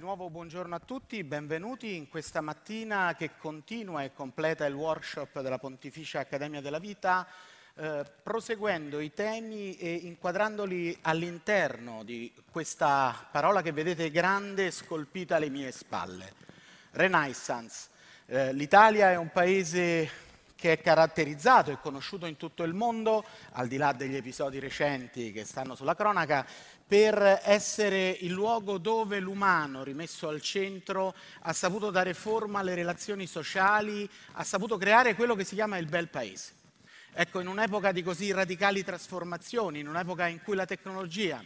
nuovo buongiorno a tutti, benvenuti in questa mattina che continua e completa il workshop della Pontificia Accademia della Vita, eh, proseguendo i temi e inquadrandoli all'interno di questa parola che vedete grande scolpita alle mie spalle, Renaissance. Eh, L'Italia è un paese che è caratterizzato e conosciuto in tutto il mondo, al di là degli episodi recenti che stanno sulla cronaca, per essere il luogo dove l'umano, rimesso al centro, ha saputo dare forma alle relazioni sociali, ha saputo creare quello che si chiama il bel paese. Ecco, in un'epoca di così radicali trasformazioni, in un'epoca in cui la tecnologia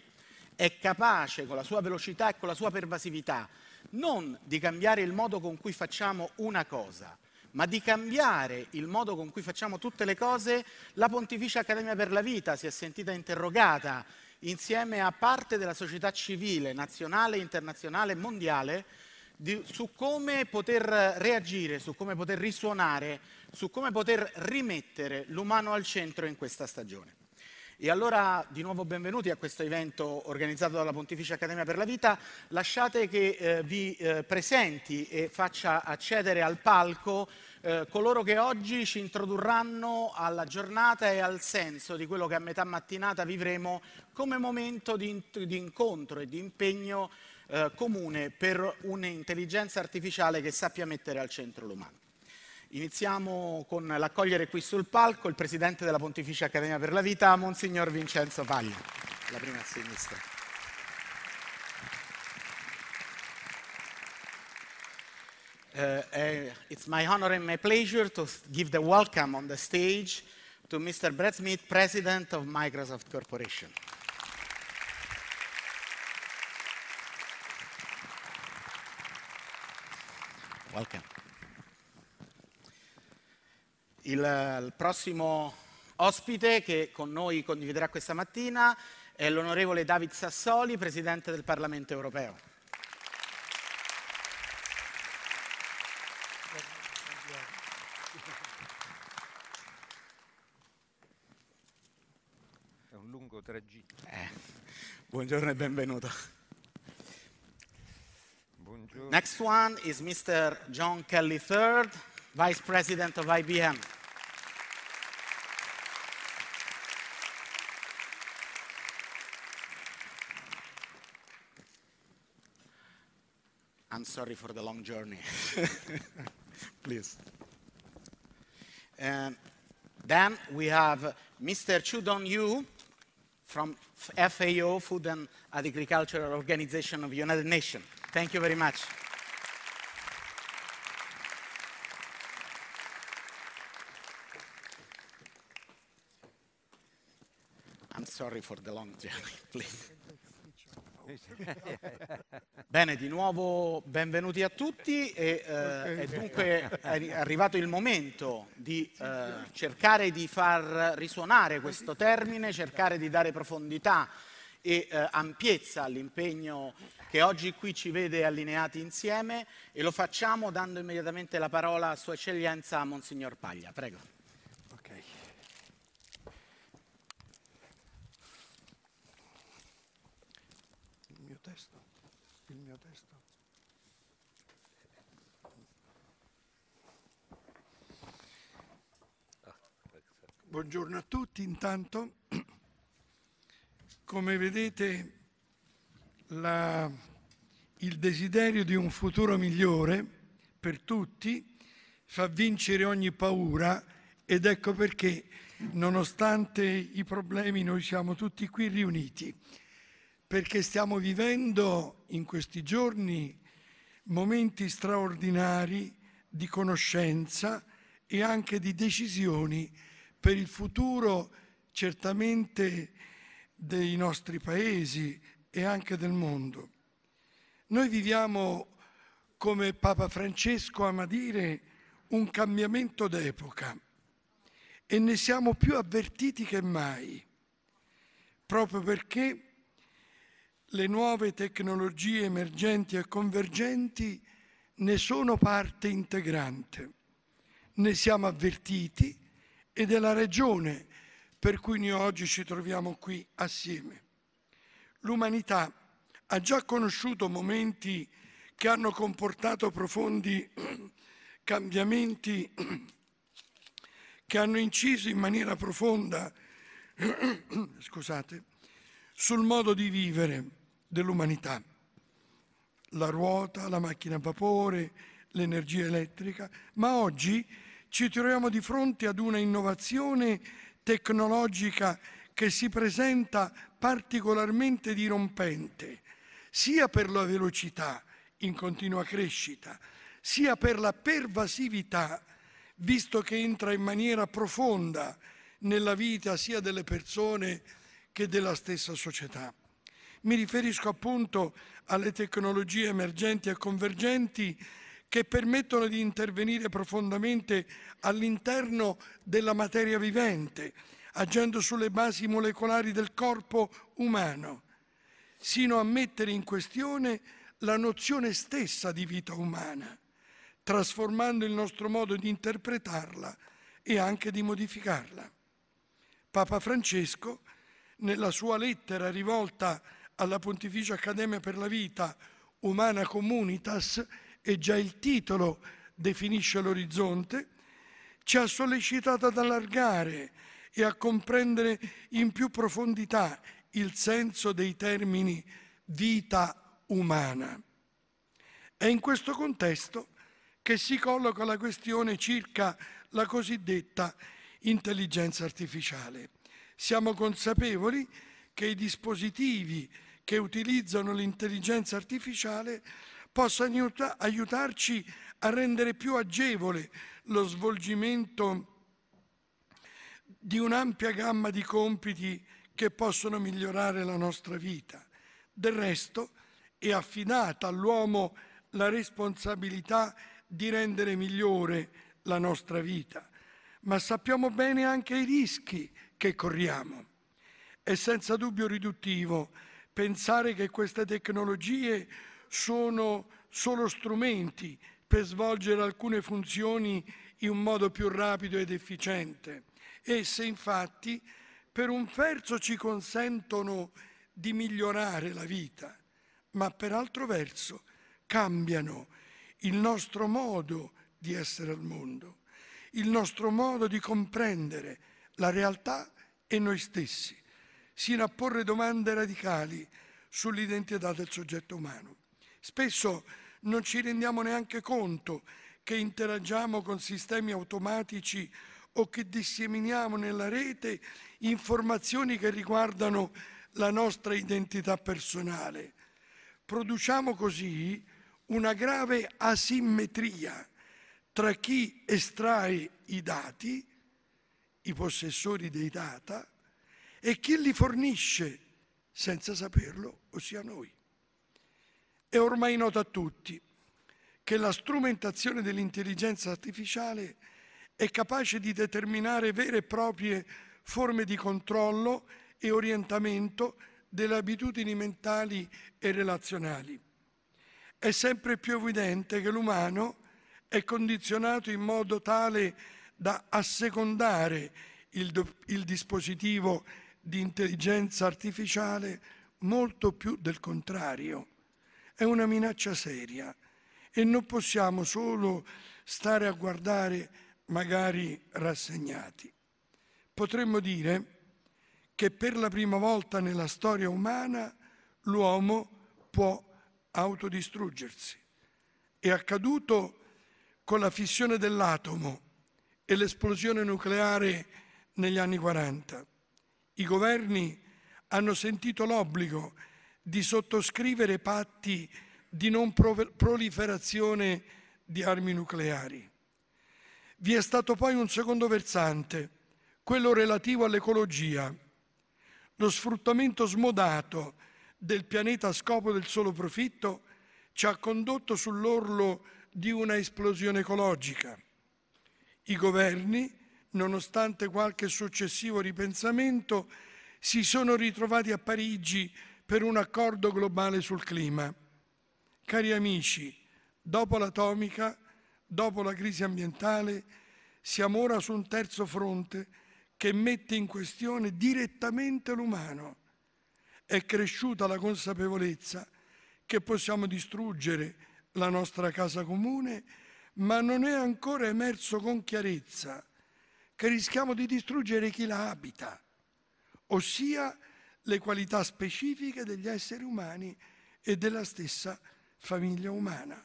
è capace, con la sua velocità e con la sua pervasività, non di cambiare il modo con cui facciamo una cosa, ma di cambiare il modo con cui facciamo tutte le cose, la Pontificia Accademia per la Vita si è sentita interrogata insieme a parte della società civile nazionale, internazionale e mondiale di, su come poter reagire, su come poter risuonare, su come poter rimettere l'umano al centro in questa stagione. E allora di nuovo benvenuti a questo evento organizzato dalla Pontificia Accademia per la Vita. Lasciate che eh, vi eh, presenti e faccia accedere al palco eh, coloro che oggi ci introdurranno alla giornata e al senso di quello che a metà mattinata vivremo come momento di, di incontro e di impegno eh, comune per un'intelligenza artificiale che sappia mettere al centro l'umano. Iniziamo con l'accogliere qui sul palco il presidente della Pontificia Accademia per la Vita, Monsignor Vincenzo Paglia, la prima a sinistra. Uh, uh, it's my honor and my pleasure to give the welcome on the stage to Mr. Brad Smith, President of Microsoft Corporation. Welcome. Il, il prossimo ospite che con noi condividerà questa mattina è l'onorevole David Sassoli, Presidente del Parlamento europeo. Buongiorno e benvenuto. Buongiorno. Next one is Mr. John Kelly III, Vice President of IBM. I'm sorry for the long journey. Please. And um, then we have Mr. Chu Dong Yu, from FAO, Food and Agricultural Organization of the United Nations. Thank you very much. I'm sorry for the long journey, please. Esatto. Bene, di nuovo benvenuti a tutti e, eh, è dunque arrivato il momento di eh, cercare di far risuonare questo termine, cercare di dare profondità e eh, ampiezza all'impegno che oggi qui ci vede allineati insieme e lo facciamo dando immediatamente la parola a Sua Eccellenza Monsignor Paglia. Prego. Buongiorno a tutti, intanto come vedete la, il desiderio di un futuro migliore per tutti fa vincere ogni paura ed ecco perché nonostante i problemi noi siamo tutti qui riuniti perché stiamo vivendo in questi giorni momenti straordinari di conoscenza e anche di decisioni per il futuro certamente dei nostri paesi e anche del mondo. Noi viviamo, come Papa Francesco ama dire, un cambiamento d'epoca e ne siamo più avvertiti che mai, proprio perché le nuove tecnologie emergenti e convergenti ne sono parte integrante. Ne siamo avvertiti e della regione per cui noi oggi ci troviamo qui assieme. L'umanità ha già conosciuto momenti che hanno comportato profondi cambiamenti che hanno inciso in maniera profonda scusate, sul modo di vivere dell'umanità. La ruota, la macchina a vapore, l'energia elettrica, ma oggi ci troviamo di fronte ad una innovazione tecnologica che si presenta particolarmente dirompente, sia per la velocità in continua crescita, sia per la pervasività, visto che entra in maniera profonda nella vita sia delle persone che della stessa società. Mi riferisco appunto alle tecnologie emergenti e convergenti che permettono di intervenire profondamente all'interno della materia vivente, agendo sulle basi molecolari del corpo umano, sino a mettere in questione la nozione stessa di vita umana, trasformando il nostro modo di interpretarla e anche di modificarla. Papa Francesco, nella sua lettera rivolta alla Pontificia Accademia per la Vita Umana Comunitas, e già il titolo definisce l'orizzonte, ci ha sollecitato ad allargare e a comprendere in più profondità il senso dei termini vita umana. È in questo contesto che si colloca la questione circa la cosiddetta intelligenza artificiale. Siamo consapevoli che i dispositivi che utilizzano l'intelligenza artificiale possa aiutarci a rendere più agevole lo svolgimento di un'ampia gamma di compiti che possono migliorare la nostra vita. Del resto è affidata all'uomo la responsabilità di rendere migliore la nostra vita, ma sappiamo bene anche i rischi che corriamo. È senza dubbio riduttivo pensare che queste tecnologie sono solo strumenti per svolgere alcune funzioni in un modo più rapido ed efficiente. Esse infatti per un verso ci consentono di migliorare la vita, ma per altro verso cambiano il nostro modo di essere al mondo, il nostro modo di comprendere la realtà e noi stessi, sino a porre domande radicali sull'identità del soggetto umano. Spesso non ci rendiamo neanche conto che interagiamo con sistemi automatici o che disseminiamo nella rete informazioni che riguardano la nostra identità personale. Produciamo così una grave asimmetria tra chi estrae i dati, i possessori dei data, e chi li fornisce senza saperlo, ossia noi. È ormai noto a tutti che la strumentazione dell'intelligenza artificiale è capace di determinare vere e proprie forme di controllo e orientamento delle abitudini mentali e relazionali. È sempre più evidente che l'umano è condizionato in modo tale da assecondare il, il dispositivo di intelligenza artificiale molto più del contrario è una minaccia seria e non possiamo solo stare a guardare magari rassegnati. Potremmo dire che per la prima volta nella storia umana l'uomo può autodistruggersi. È accaduto con la fissione dell'atomo e l'esplosione nucleare negli anni 40. I governi hanno sentito l'obbligo di sottoscrivere patti di non proliferazione di armi nucleari. Vi è stato poi un secondo versante, quello relativo all'ecologia, lo sfruttamento smodato del pianeta a scopo del solo profitto ci ha condotto sull'orlo di una esplosione ecologica. I governi, nonostante qualche successivo ripensamento, si sono ritrovati a Parigi per un accordo globale sul clima. Cari amici, dopo l'atomica, dopo la crisi ambientale, siamo ora su un terzo fronte che mette in questione direttamente l'umano. È cresciuta la consapevolezza che possiamo distruggere la nostra casa comune, ma non è ancora emerso con chiarezza che rischiamo di distruggere chi la abita, ossia le qualità specifiche degli esseri umani e della stessa famiglia umana.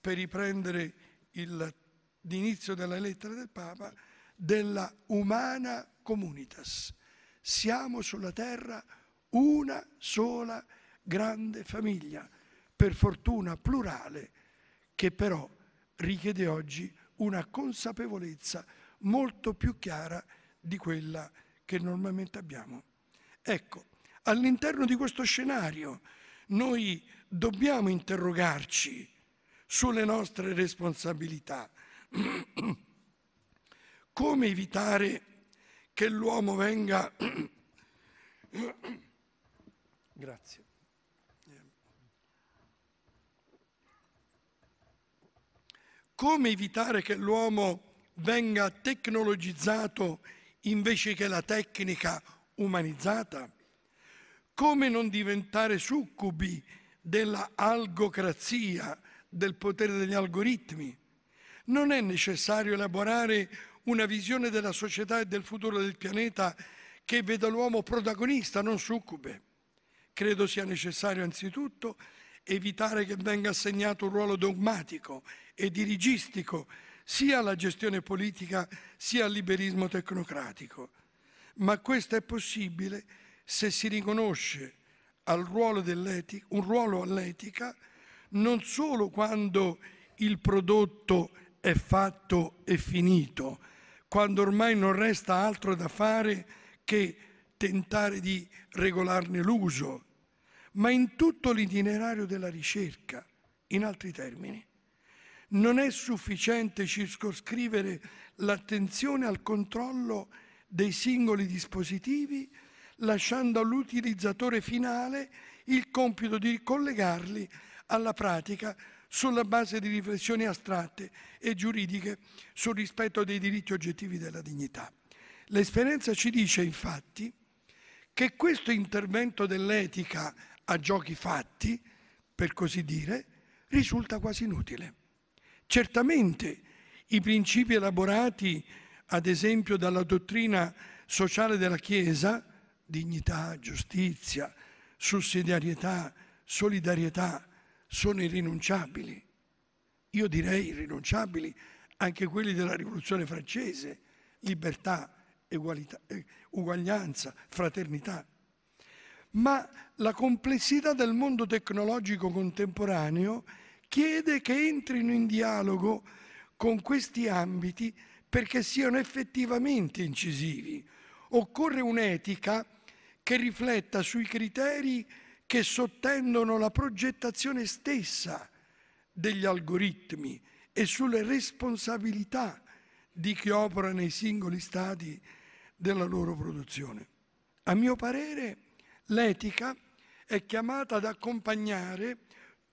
Per riprendere il, l'inizio della lettera del Papa, della umana comunitas. Siamo sulla terra una sola grande famiglia, per fortuna plurale, che però richiede oggi una consapevolezza molto più chiara di quella che normalmente abbiamo. Ecco, All'interno di questo scenario noi dobbiamo interrogarci sulle nostre responsabilità. Come evitare che l'uomo venga... Grazie. Come evitare che l'uomo venga tecnologizzato invece che la tecnica umanizzata? Come non diventare succubi della algocrazia, del potere degli algoritmi? Non è necessario elaborare una visione della società e del futuro del pianeta che veda l'uomo protagonista, non succube. Credo sia necessario anzitutto evitare che venga assegnato un ruolo dogmatico e dirigistico sia alla gestione politica sia al liberismo tecnocratico. Ma questo è possibile se si riconosce ruolo un ruolo all'etica non solo quando il prodotto è fatto e finito, quando ormai non resta altro da fare che tentare di regolarne l'uso, ma in tutto l'itinerario della ricerca, in altri termini. Non è sufficiente circoscrivere l'attenzione al controllo dei singoli dispositivi, lasciando all'utilizzatore finale il compito di collegarli alla pratica sulla base di riflessioni astratte e giuridiche sul rispetto dei diritti oggettivi della dignità. L'esperienza ci dice infatti che questo intervento dell'etica a giochi fatti, per così dire, risulta quasi inutile. Certamente i principi elaborati, ad esempio, dalla dottrina sociale della Chiesa, dignità, giustizia, sussidiarietà, solidarietà sono irrinunciabili. Io direi irrinunciabili anche quelli della rivoluzione francese, libertà, eh, uguaglianza, fraternità. Ma la complessità del mondo tecnologico contemporaneo chiede che entrino in dialogo con questi ambiti perché siano effettivamente incisivi. Occorre un'etica che rifletta sui criteri che sottendono la progettazione stessa degli algoritmi e sulle responsabilità di chi opera nei singoli stati della loro produzione. A mio parere l'etica è chiamata ad accompagnare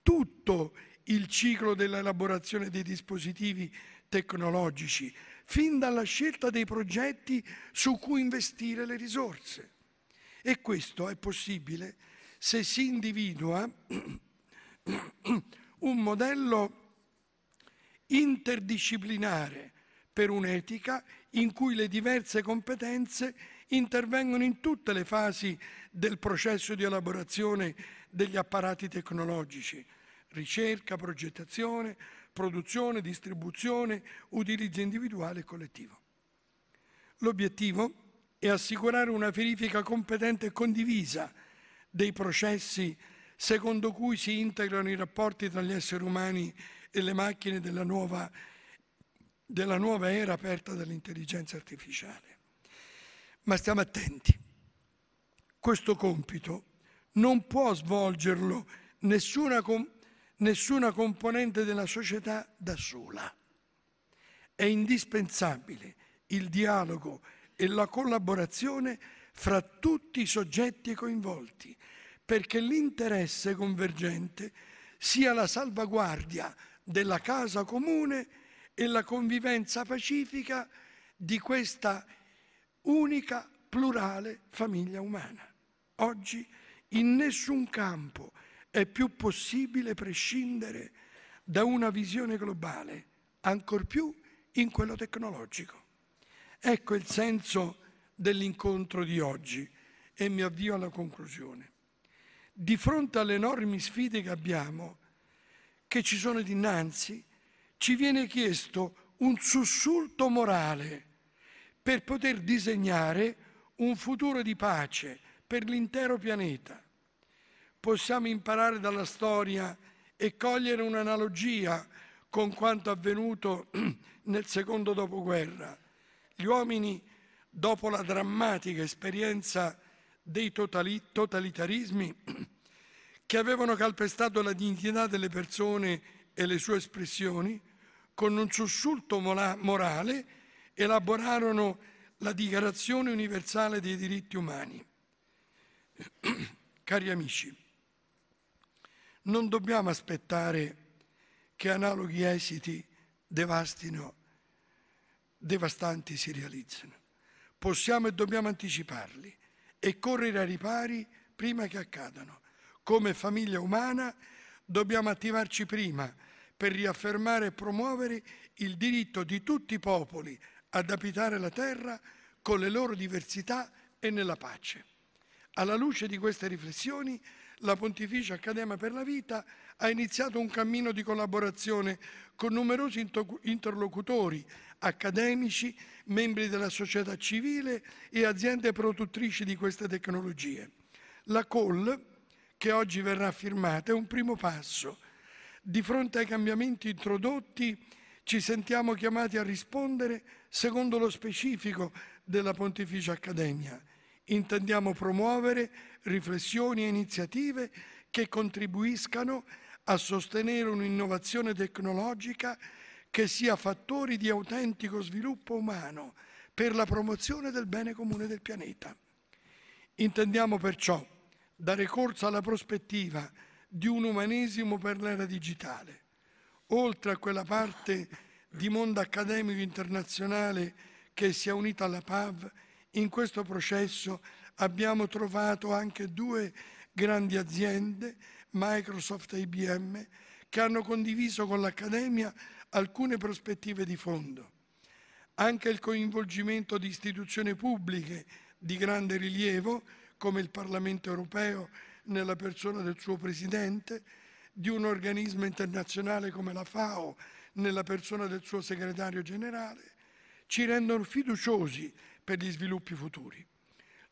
tutto il ciclo dell'elaborazione dei dispositivi tecnologici, fin dalla scelta dei progetti su cui investire le risorse. E questo è possibile se si individua un modello interdisciplinare per un'etica in cui le diverse competenze intervengono in tutte le fasi del processo di elaborazione degli apparati tecnologici, ricerca, progettazione, produzione, distribuzione, utilizzo individuale e collettivo. L'obiettivo e assicurare una verifica competente e condivisa dei processi secondo cui si integrano i rapporti tra gli esseri umani e le macchine della nuova, della nuova era aperta dall'intelligenza artificiale. Ma stiamo attenti, questo compito non può svolgerlo nessuna, com nessuna componente della società da sola. È indispensabile il dialogo e la collaborazione fra tutti i soggetti coinvolti, perché l'interesse convergente sia la salvaguardia della casa comune e la convivenza pacifica di questa unica, plurale famiglia umana. Oggi in nessun campo è più possibile prescindere da una visione globale, ancor più in quello tecnologico. Ecco il senso dell'incontro di oggi e mi avvio alla conclusione. Di fronte alle enormi sfide che abbiamo, che ci sono dinanzi, ci viene chiesto un sussulto morale per poter disegnare un futuro di pace per l'intero pianeta. Possiamo imparare dalla storia e cogliere un'analogia con quanto avvenuto nel secondo dopoguerra gli uomini, dopo la drammatica esperienza dei totali- totalitarismi che avevano calpestato la dignità delle persone e le sue espressioni, con un sussulto morale elaborarono la Dichiarazione universale dei diritti umani. Cari amici, non dobbiamo aspettare che analoghi esiti devastino devastanti si realizzano. Possiamo e dobbiamo anticiparli e correre ai ripari prima che accadano. Come famiglia umana dobbiamo attivarci prima per riaffermare e promuovere il diritto di tutti i popoli ad abitare la terra con le loro diversità e nella pace. Alla luce di queste riflessioni la Pontificia Accademia per la Vita ha iniziato un cammino di collaborazione con numerosi interlocutori, accademici, membri della società civile e aziende produttrici di queste tecnologie. La call, che oggi verrà firmata, è un primo passo. Di fronte ai cambiamenti introdotti ci sentiamo chiamati a rispondere secondo lo specifico della Pontificia Accademia. Intendiamo promuovere riflessioni e iniziative che contribuiscano a sostenere un'innovazione tecnologica che sia fattore di autentico sviluppo umano per la promozione del bene comune del pianeta. Intendiamo perciò dare corso alla prospettiva di un umanesimo per l'era digitale, oltre a quella parte di mondo accademico internazionale che si è unita alla PAV in questo processo abbiamo trovato anche due grandi aziende, Microsoft e IBM, che hanno condiviso con l'Accademia alcune prospettive di fondo. Anche il coinvolgimento di istituzioni pubbliche di grande rilievo, come il Parlamento europeo nella persona del suo Presidente, di un organismo internazionale come la FAO nella persona del suo segretario generale, ci rendono fiduciosi per gli sviluppi futuri.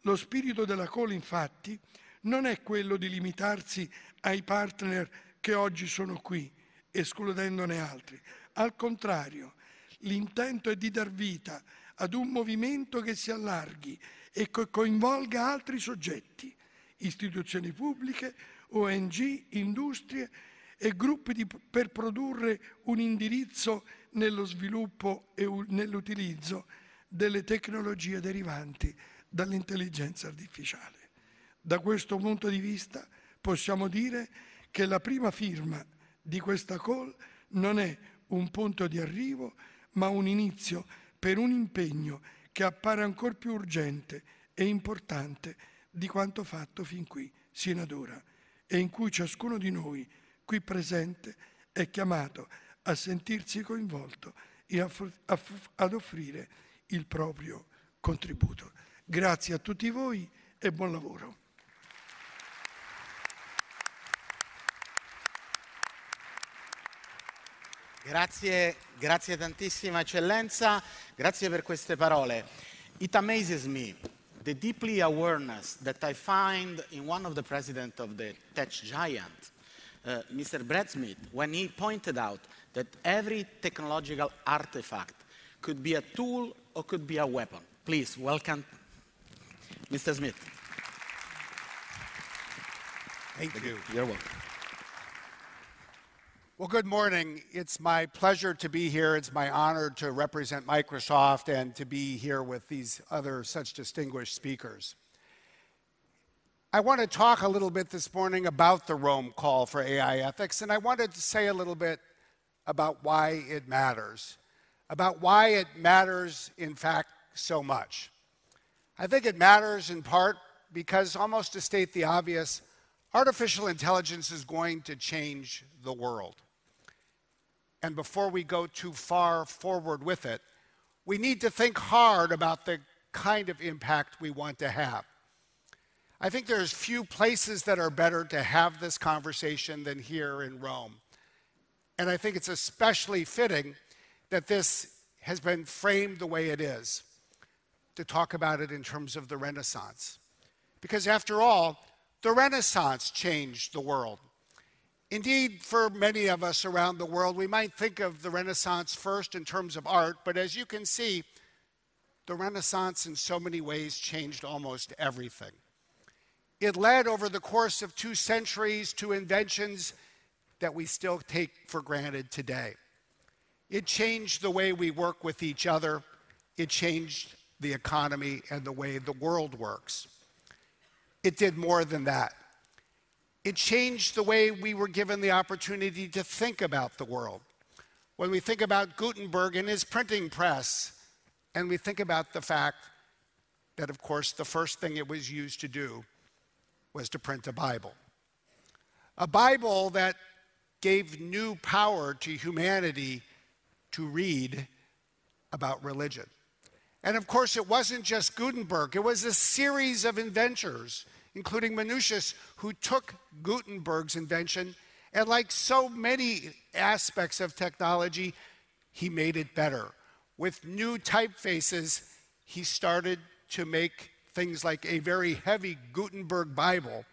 Lo spirito della Call, infatti, non è quello di limitarsi ai partner che oggi sono qui, escludendone altri. Al contrario, l'intento è di dar vita ad un movimento che si allarghi e che coinvolga altri soggetti, istituzioni pubbliche, ONG, industrie e gruppi di, per produrre un indirizzo nello sviluppo e nell'utilizzo delle tecnologie derivanti dall'intelligenza artificiale. Da questo punto di vista possiamo dire che la prima firma di questa call non è un punto di arrivo, ma un inizio per un impegno che appare ancora più urgente e importante di quanto fatto fin qui, sino ad ora, e in cui ciascuno di noi qui presente è chiamato a sentirsi coinvolto e ad offrire il proprio contributo. Grazie a tutti voi e buon lavoro. Grazie, grazie tantissima eccellenza, grazie per queste parole. It amazes me the deeply awareness that I find in one of the president of the tech giant, uh, Mr. Smith, when he pointed out that every technological artifact could be a tool or could be a weapon. Please welcome Mr. Smith. Thank, Thank you. you. You're welcome. Well, good morning. It's my pleasure to be here. It's my honor to represent Microsoft and to be here with these other such distinguished speakers. I want to talk a little bit this morning about the Rome Call for AI Ethics, and I wanted to say a little bit about why it matters, about why it matters, in fact, so much. I think it matters in part because, almost to state the obvious, artificial intelligence is going to change the world. And before we go too far forward with it, we need to think hard about the kind of impact we want to have. I think there's few places that are better to have this conversation than here in Rome. And I think it's especially fitting that this has been framed the way it is to talk about it in terms of the Renaissance. Because after all, the Renaissance changed the world. Indeed, for many of us around the world, we might think of the Renaissance first in terms of art, but as you can see, the Renaissance in so many ways changed almost everything. It led over the course of two centuries to inventions that we still take for granted today. It changed the way we work with each other. It changed the economy and the way the world works. It did more than that. It changed the way we were given the opportunity to think about the world. When we think about Gutenberg and his printing press, and we think about the fact that, of course, the first thing it was used to do was to print a Bible. A Bible that gave new power to humanity to read about religion. And of course, it wasn't just Gutenberg, it was a series of inventors, including Minucius, who took Gutenberg's invention. And like so many aspects of technology, he made it better. With new typefaces, he started to make things like a very heavy Gutenberg Bible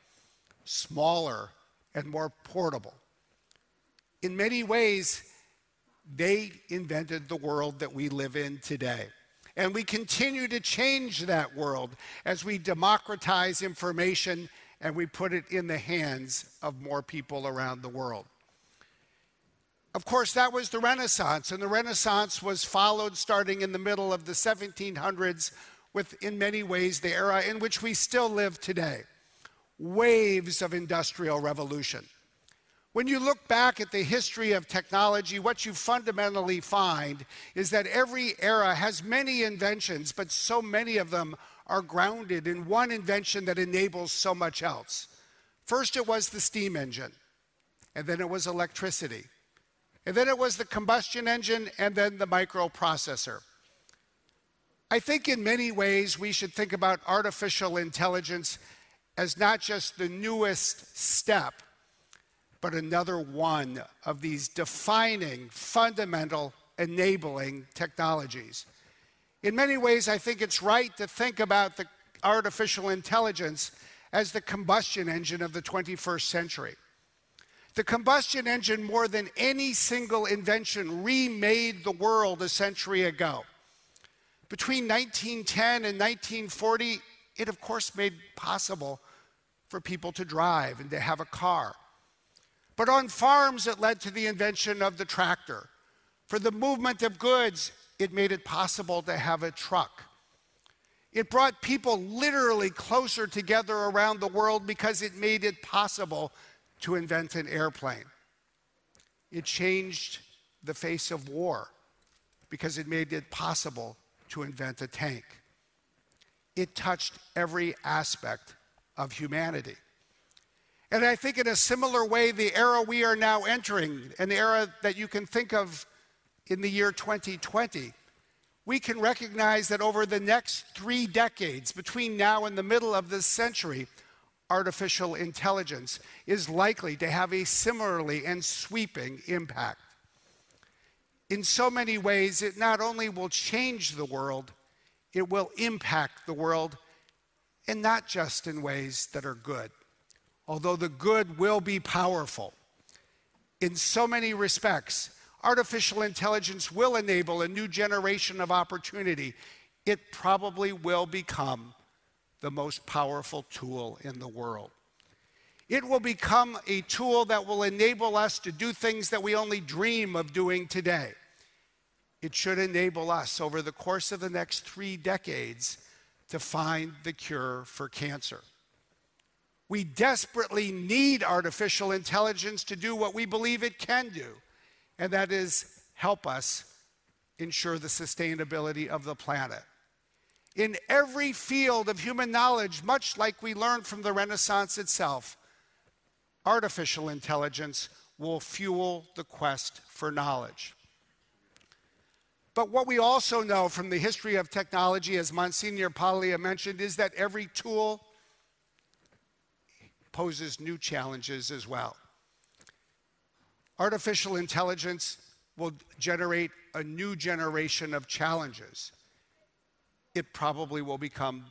smaller and more portable. In many ways, they invented the world that we live in today. And we continue to change that world as we democratize information and we put it in the hands of more people around the world. Of course, that was the Renaissance, and the Renaissance was followed starting in the middle of the 1700s with, in many ways, the era in which we still live today waves of industrial revolution. When you look back at the history of technology, what you fundamentally find is that every era has many inventions, but so many of them are grounded in one invention that enables so much else. First, it was the steam engine, and then it was electricity, and then it was the combustion engine, and then the microprocessor. I think in many ways we should think about artificial intelligence as not just the newest step but another one of these defining, fundamental, enabling technologies. In many ways, I think it's right to think about the artificial intelligence as the combustion engine of the 21st century. The combustion engine, more than any single invention, remade the world a century ago. Between 1910 and 1940, it of course made possible for people to drive and to have a car. But on farms, it led to the invention of the tractor. For the movement of goods, it made it possible to have a truck. It brought people literally closer together around the world because it made it possible to invent an airplane. It changed the face of war because it made it possible to invent a tank. It touched every aspect of humanity. And I think, in a similar way, the era we are now entering, an era that you can think of in the year 2020, we can recognize that over the next three decades, between now and the middle of this century, artificial intelligence is likely to have a similarly and sweeping impact. In so many ways, it not only will change the world, it will impact the world, and not just in ways that are good although the good will be powerful. In so many respects, artificial intelligence will enable a new generation of opportunity. It probably will become the most powerful tool in the world. It will become a tool that will enable us to do things that we only dream of doing today. It should enable us over the course of the next three decades to find the cure for cancer. We desperately need artificial intelligence to do what we believe it can do, and that is help us ensure the sustainability of the planet. In every field of human knowledge, much like we learned from the Renaissance itself, artificial intelligence will fuel the quest for knowledge. But what we also know from the history of technology, as Monsignor Paglia mentioned, is that every tool, poses new challenges as well. Artificial intelligence will generate a new generation of challenges. It probably will become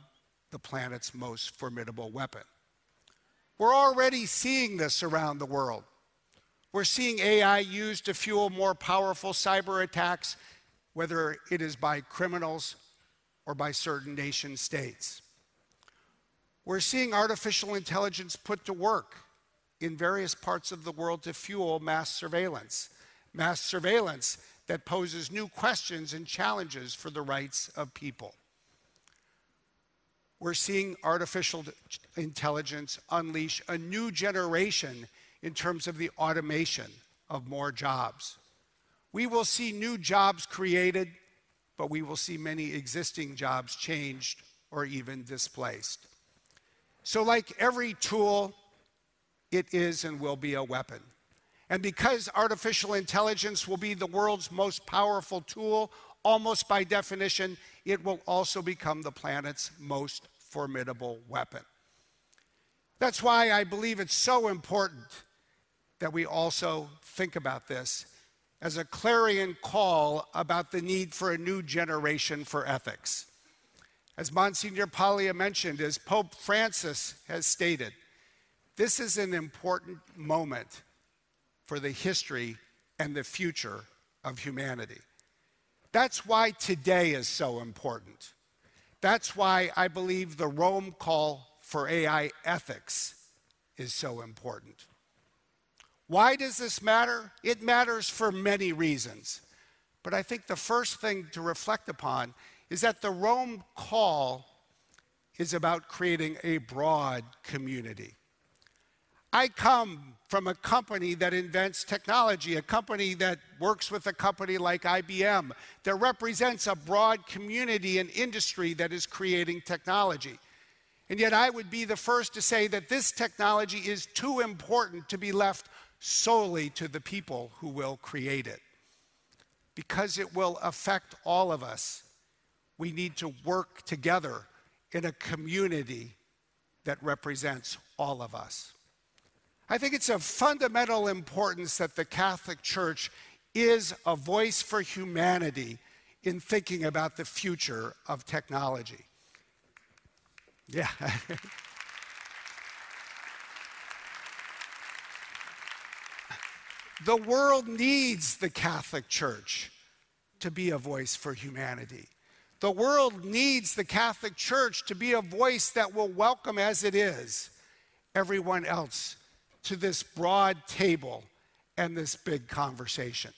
the planet's most formidable weapon. We're already seeing this around the world. We're seeing AI used to fuel more powerful cyber attacks, whether it is by criminals or by certain nation states. We're seeing artificial intelligence put to work in various parts of the world to fuel mass surveillance, mass surveillance that poses new questions and challenges for the rights of people. We're seeing artificial intelligence unleash a new generation in terms of the automation of more jobs. We will see new jobs created, but we will see many existing jobs changed or even displaced. So, like every tool, it is and will be a weapon. And because artificial intelligence will be the world's most powerful tool, almost by definition, it will also become the planet's most formidable weapon. That's why I believe it's so important that we also think about this as a clarion call about the need for a new generation for ethics. As Monsignor Paglia mentioned, as Pope Francis has stated, this is an important moment for the history and the future of humanity. That's why today is so important. That's why I believe the Rome call for AI ethics is so important. Why does this matter? It matters for many reasons. But I think the first thing to reflect upon is that the Rome call is about creating a broad community. I come from a company that invents technology, a company that works with a company like IBM that represents a broad community and industry that is creating technology. And yet, I would be the first to say that this technology is too important to be left solely to the people who will create it, because it will affect all of us we need to work together in a community that represents all of us. I think it's of fundamental importance that the Catholic Church is a voice for humanity in thinking about the future of technology. Yeah. the world needs the Catholic Church to be a voice for humanity. The world needs the Catholic Church to be a voice that will welcome, as it is, everyone else to this broad table and this big conversation.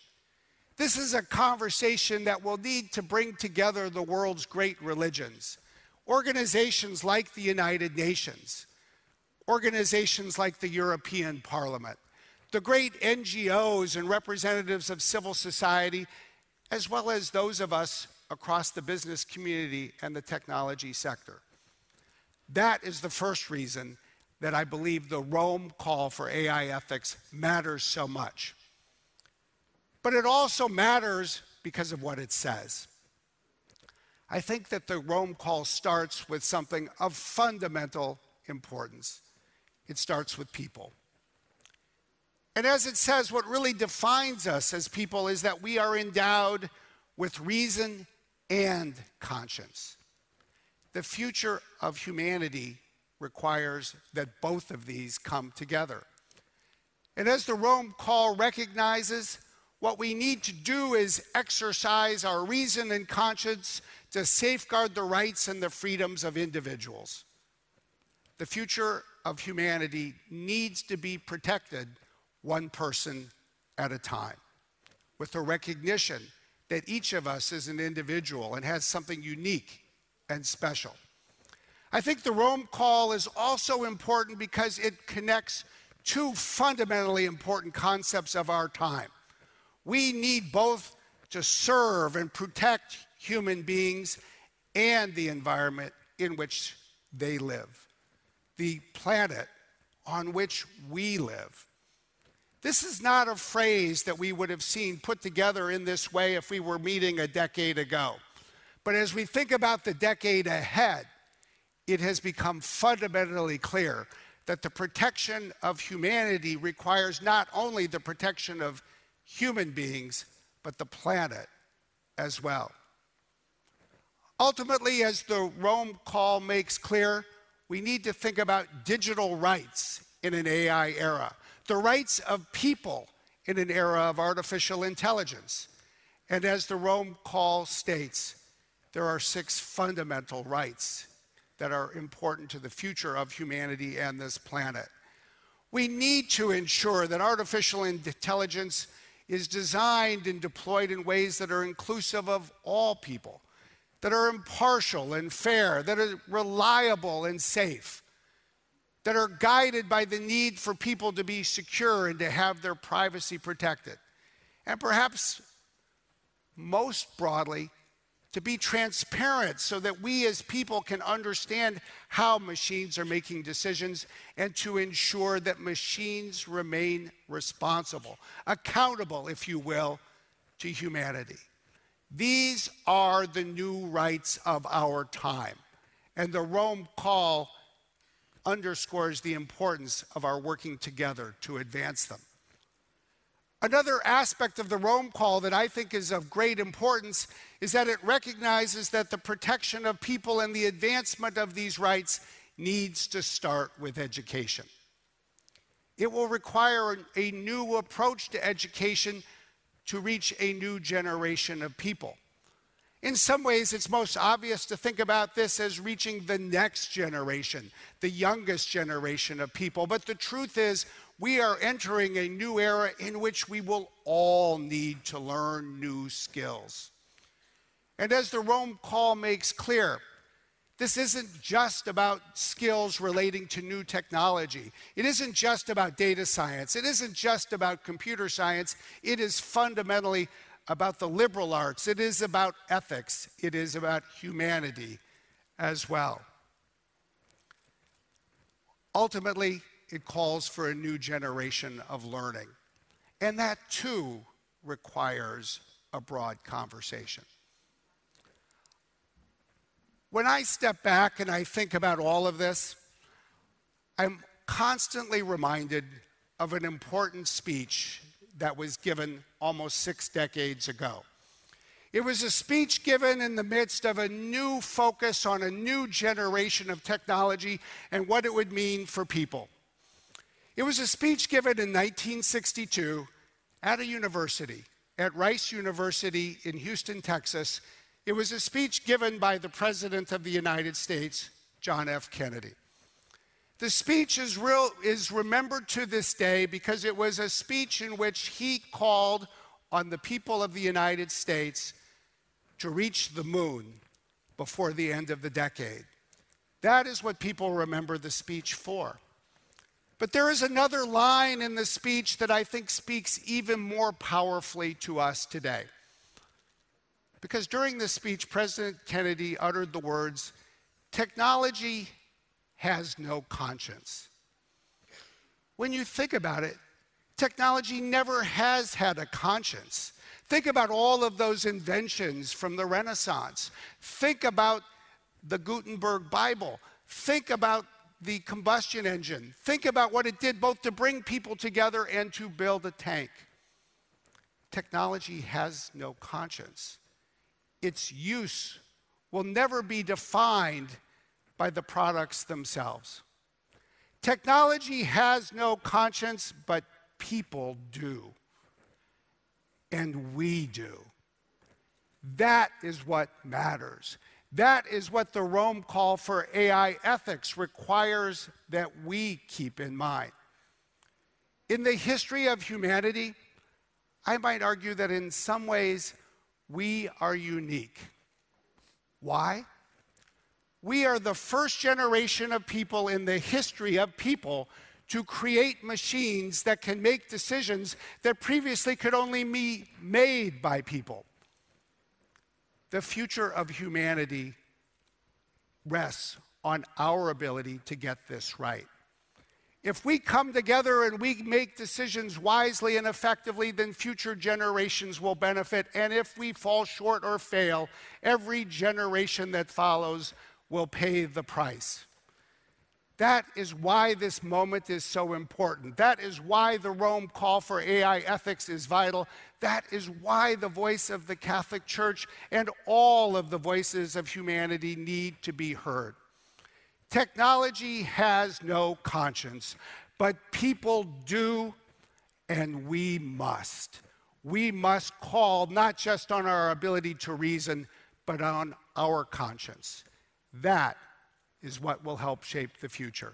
This is a conversation that will need to bring together the world's great religions, organizations like the United Nations, organizations like the European Parliament, the great NGOs and representatives of civil society, as well as those of us across the business community and the technology sector. That is the first reason that I believe the Rome call for AI ethics matters so much. But it also matters because of what it says. I think that the Rome call starts with something of fundamental importance. It starts with people. And as it says, what really defines us as people is that we are endowed with reason and conscience. The future of humanity requires that both of these come together. And as the Rome call recognizes, what we need to do is exercise our reason and conscience to safeguard the rights and the freedoms of individuals. The future of humanity needs to be protected one person at a time with the recognition that each of us is an individual and has something unique and special. I think the Rome call is also important because it connects two fundamentally important concepts of our time. We need both to serve and protect human beings and the environment in which they live, the planet on which we live. This is not a phrase that we would have seen put together in this way if we were meeting a decade ago. But as we think about the decade ahead, it has become fundamentally clear that the protection of humanity requires not only the protection of human beings, but the planet as well. Ultimately, as the Rome call makes clear, we need to think about digital rights in an AI era the rights of people in an era of artificial intelligence. And as the Rome Call states, there are six fundamental rights that are important to the future of humanity and this planet. We need to ensure that artificial intelligence is designed and deployed in ways that are inclusive of all people, that are impartial and fair, that are reliable and safe that are guided by the need for people to be secure and to have their privacy protected. And perhaps most broadly, to be transparent so that we as people can understand how machines are making decisions and to ensure that machines remain responsible, accountable, if you will, to humanity. These are the new rights of our time. And the Rome Call underscores the importance of our working together to advance them. Another aspect of the Rome Call that I think is of great importance is that it recognizes that the protection of people and the advancement of these rights needs to start with education. It will require a new approach to education to reach a new generation of people. In some ways, it's most obvious to think about this as reaching the next generation, the youngest generation of people. But the truth is, we are entering a new era in which we will all need to learn new skills. And as the Rome Call makes clear, this isn't just about skills relating to new technology. It isn't just about data science. It isn't just about computer science. It is fundamentally about the liberal arts, it is about ethics, it is about humanity as well. Ultimately, it calls for a new generation of learning. And that too requires a broad conversation. When I step back and I think about all of this, I'm constantly reminded of an important speech that was given almost six decades ago. It was a speech given in the midst of a new focus on a new generation of technology and what it would mean for people. It was a speech given in 1962 at a university, at Rice University in Houston, Texas. It was a speech given by the President of the United States, John F. Kennedy. The speech is, real, is remembered to this day because it was a speech in which he called on the people of the United States to reach the moon before the end of the decade. That is what people remember the speech for. But there is another line in the speech that I think speaks even more powerfully to us today. Because during this speech, President Kennedy uttered the words Technology has no conscience. When you think about it, technology never has had a conscience. Think about all of those inventions from the Renaissance. Think about the Gutenberg Bible. Think about the combustion engine. Think about what it did both to bring people together and to build a tank. Technology has no conscience. Its use will never be defined by the products themselves. Technology has no conscience, but people do. And we do. That is what matters. That is what the Rome call for AI ethics requires that we keep in mind. In the history of humanity, I might argue that in some ways we are unique. Why? We are the first generation of people in the history of people to create machines that can make decisions that previously could only be made by people. The future of humanity rests on our ability to get this right. If we come together and we make decisions wisely and effectively, then future generations will benefit. And if we fall short or fail, every generation that follows will pay the price. That is why this moment is so important. That is why the Rome call for AI ethics is vital. That is why the voice of the Catholic Church and all of the voices of humanity need to be heard. Technology has no conscience, but people do, and we must. We must call not just on our ability to reason, but on our conscience. That is what will help shape the future.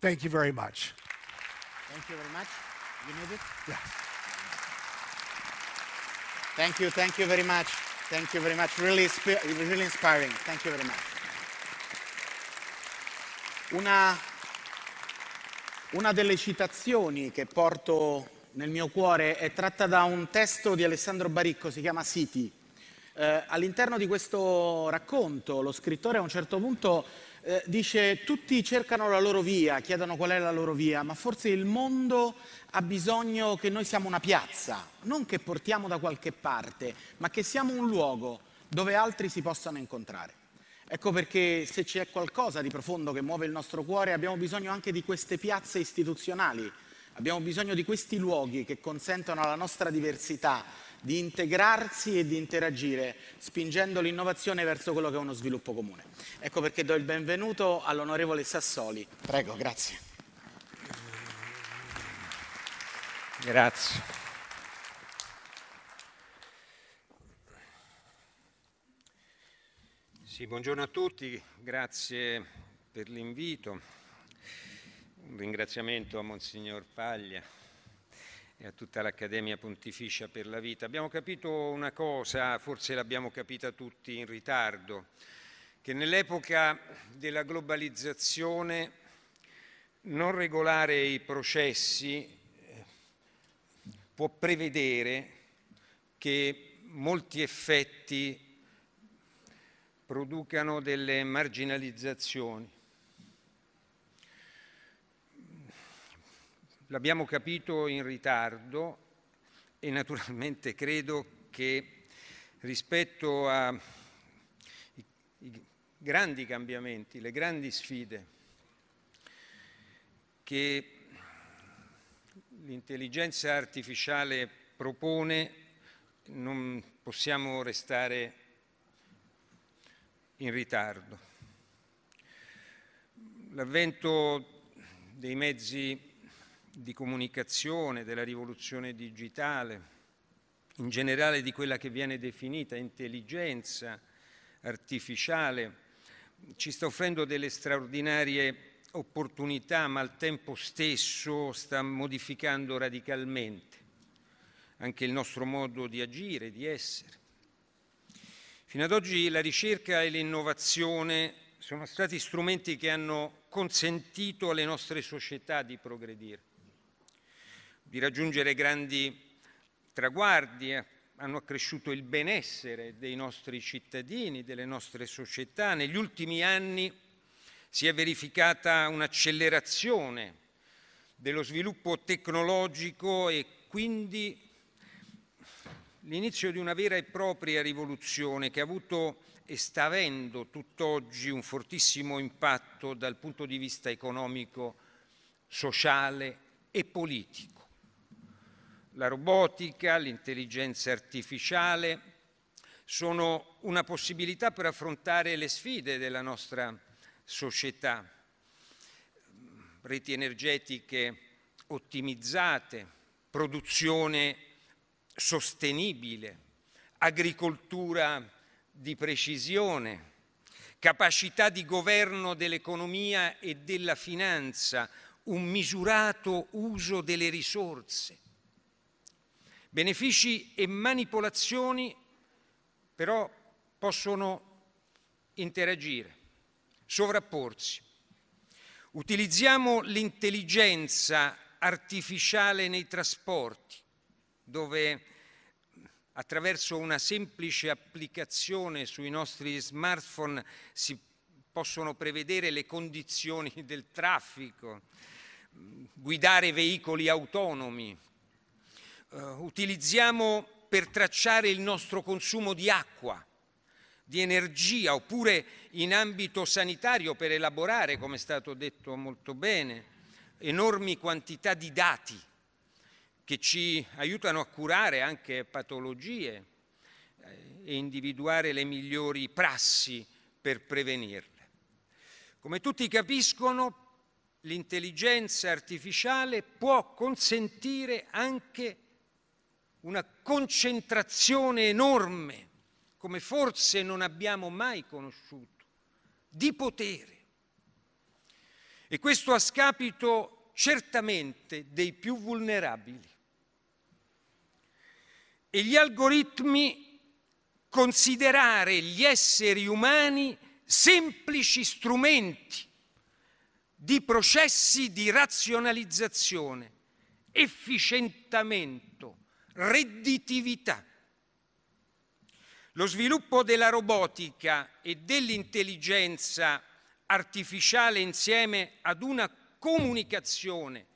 Thank you very much. Thank you very much. You need it? Yeah. Thank you, thank you very much. Thank you very much. Really, really inspiring. Thank you very much. Una, una delle citazioni che porto nel mio cuore è tratta da un testo di Alessandro Baricco, si chiama City. Eh, all'interno di questo racconto lo scrittore a un certo punto eh, dice tutti cercano la loro via, chiedono qual è la loro via, ma forse il mondo ha bisogno che noi siamo una piazza, non che portiamo da qualche parte, ma che siamo un luogo dove altri si possano incontrare. Ecco perché se c'è qualcosa di profondo che muove il nostro cuore abbiamo bisogno anche di queste piazze istituzionali, abbiamo bisogno di questi luoghi che consentono alla nostra diversità di integrarsi e di interagire, spingendo l'innovazione verso quello che è uno sviluppo comune. Ecco perché do il benvenuto all'onorevole Sassoli. Prego, grazie. Grazie. Sì, buongiorno a tutti, grazie per l'invito. Un ringraziamento a Monsignor Paglia e a tutta l'Accademia Pontificia per la Vita. Abbiamo capito una cosa, forse l'abbiamo capita tutti in ritardo, che nell'epoca della globalizzazione non regolare i processi eh, può prevedere che molti effetti producano delle marginalizzazioni L'abbiamo capito in ritardo e naturalmente credo che rispetto ai grandi cambiamenti, le grandi sfide che l'intelligenza artificiale propone, non possiamo restare in ritardo. L'avvento dei mezzi di comunicazione, della rivoluzione digitale, in generale di quella che viene definita intelligenza artificiale, ci sta offrendo delle straordinarie opportunità, ma al tempo stesso sta modificando radicalmente anche il nostro modo di agire, di essere. Fino ad oggi la ricerca e l'innovazione sono stati strumenti che hanno consentito alle nostre società di progredire di raggiungere grandi traguardi, eh, hanno accresciuto il benessere dei nostri cittadini, delle nostre società. Negli ultimi anni si è verificata un'accelerazione dello sviluppo tecnologico e quindi l'inizio di una vera e propria rivoluzione che ha avuto e sta avendo tutt'oggi un fortissimo impatto dal punto di vista economico, sociale e politico. La robotica, l'intelligenza artificiale sono una possibilità per affrontare le sfide della nostra società. Reti energetiche ottimizzate, produzione sostenibile, agricoltura di precisione, capacità di governo dell'economia e della finanza, un misurato uso delle risorse, Benefici e manipolazioni però possono interagire, sovrapporsi. Utilizziamo l'intelligenza artificiale nei trasporti, dove attraverso una semplice applicazione sui nostri smartphone si possono prevedere le condizioni del traffico, guidare veicoli autonomi eh, utilizziamo per tracciare il nostro consumo di acqua, di energia, oppure in ambito sanitario per elaborare, come è stato detto molto bene, enormi quantità di dati che ci aiutano a curare anche patologie eh, e individuare le migliori prassi per prevenirle. Come tutti capiscono, l'intelligenza artificiale può consentire anche una concentrazione enorme, come forse non abbiamo mai conosciuto, di potere. E questo a scapito certamente dei più vulnerabili. E gli algoritmi considerare gli esseri umani semplici strumenti di processi di razionalizzazione, efficientamento, redditività. Lo sviluppo della robotica e dell'intelligenza artificiale insieme ad una comunicazione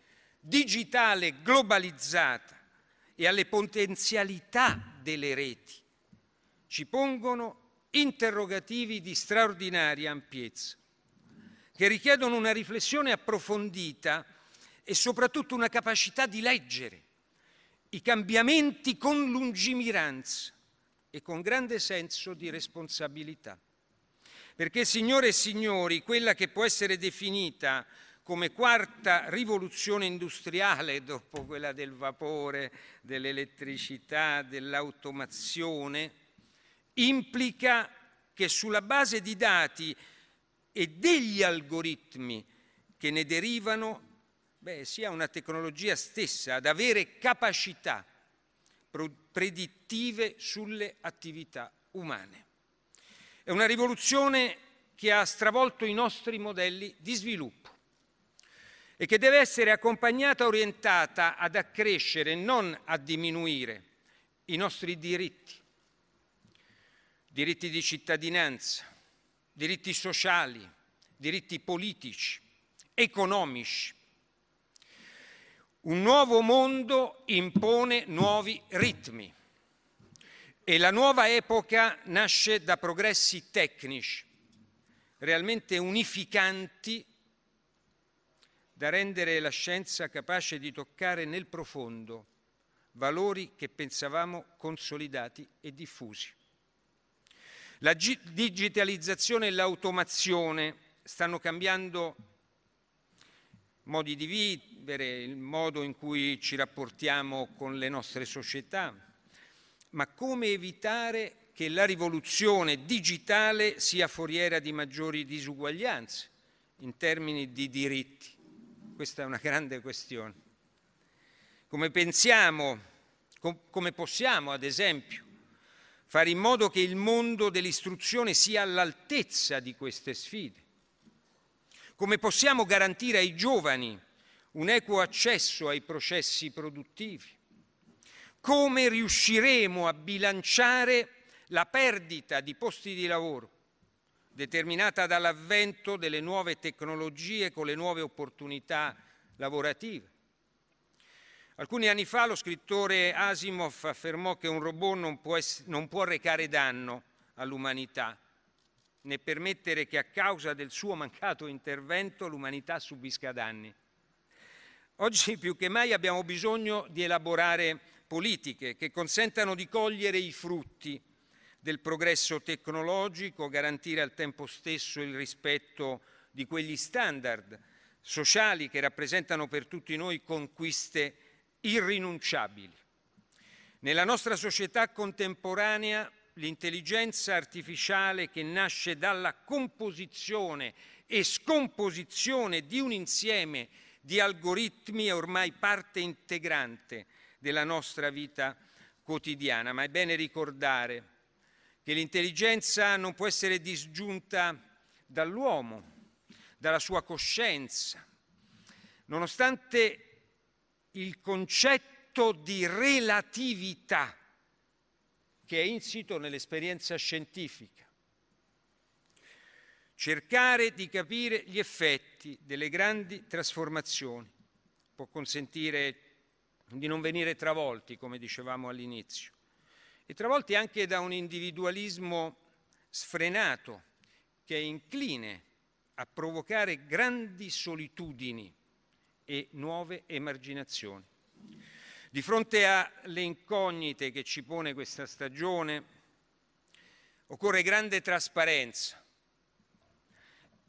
digitale globalizzata e alle potenzialità delle reti ci pongono interrogativi di straordinaria ampiezza che richiedono una riflessione approfondita e soprattutto una capacità di leggere i cambiamenti con lungimiranza e con grande senso di responsabilità. Perché, signore e signori, quella che può essere definita come quarta rivoluzione industriale dopo quella del vapore, dell'elettricità, dell'automazione, implica che sulla base di dati e degli algoritmi che ne derivano beh, sia una tecnologia stessa ad avere capacità predittive sulle attività umane. È una rivoluzione che ha stravolto i nostri modelli di sviluppo e che deve essere accompagnata, orientata ad accrescere, non a diminuire, i nostri diritti, diritti di cittadinanza, diritti sociali, diritti politici, economici, un nuovo mondo impone nuovi ritmi e la nuova epoca nasce da progressi tecnici, realmente unificanti, da rendere la scienza capace di toccare nel profondo valori che pensavamo consolidati e diffusi. La digitalizzazione e l'automazione stanno cambiando modi di vita, vivere, il modo in cui ci rapportiamo con le nostre società, ma come evitare che la rivoluzione digitale sia foriera di maggiori disuguaglianze in termini di diritti. Questa è una grande questione. Come pensiamo, com come possiamo ad esempio fare in modo che il mondo dell'istruzione sia all'altezza di queste sfide? Come possiamo garantire ai giovani un equo accesso ai processi produttivi? Come riusciremo a bilanciare la perdita di posti di lavoro determinata dall'avvento delle nuove tecnologie con le nuove opportunità lavorative? Alcuni anni fa lo scrittore Asimov affermò che un robot non può, non può recare danno all'umanità, né permettere che a causa del suo mancato intervento l'umanità subisca danni. Oggi più che mai abbiamo bisogno di elaborare politiche che consentano di cogliere i frutti del progresso tecnologico, garantire al tempo stesso il rispetto di quegli standard sociali che rappresentano per tutti noi conquiste irrinunciabili. Nella nostra società contemporanea l'intelligenza artificiale che nasce dalla composizione e scomposizione di un insieme di algoritmi è ormai parte integrante della nostra vita quotidiana, ma è bene ricordare che l'intelligenza non può essere disgiunta dall'uomo, dalla sua coscienza, nonostante il concetto di relatività che è insito nell'esperienza scientifica Cercare di capire gli effetti delle grandi trasformazioni può consentire di non venire travolti, come dicevamo all'inizio, e travolti anche da un individualismo sfrenato che è incline a provocare grandi solitudini e nuove emarginazioni. Di fronte alle incognite che ci pone questa stagione, occorre grande trasparenza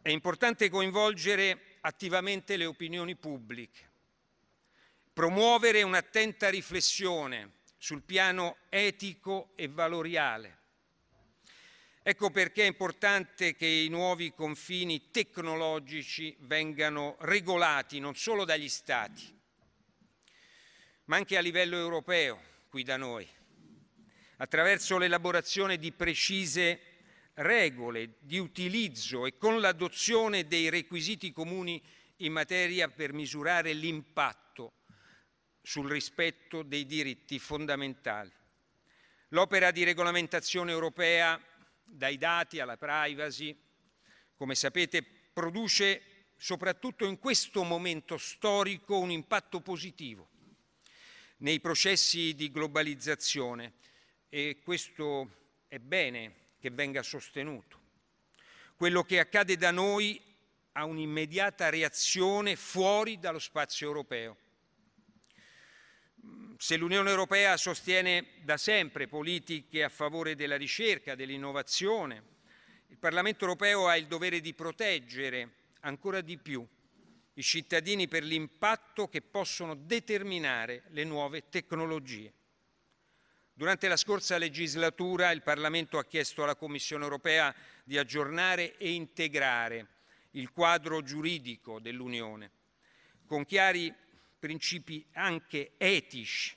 è importante coinvolgere attivamente le opinioni pubbliche, promuovere un'attenta riflessione sul piano etico e valoriale. Ecco perché è importante che i nuovi confini tecnologici vengano regolati non solo dagli Stati, ma anche a livello europeo, qui da noi, attraverso l'elaborazione di precise regole di utilizzo e con l'adozione dei requisiti comuni in materia per misurare l'impatto sul rispetto dei diritti fondamentali. L'opera di regolamentazione europea, dai dati alla privacy, come sapete, produce soprattutto in questo momento storico un impatto positivo nei processi di globalizzazione e questo è bene che venga sostenuto. Quello che accade da noi ha un'immediata reazione fuori dallo spazio europeo. Se l'Unione Europea sostiene da sempre politiche a favore della ricerca, dell'innovazione, il Parlamento Europeo ha il dovere di proteggere ancora di più i cittadini per l'impatto che possono determinare le nuove tecnologie. Durante la scorsa legislatura il Parlamento ha chiesto alla Commissione europea di aggiornare e integrare il quadro giuridico dell'Unione con chiari principi anche etici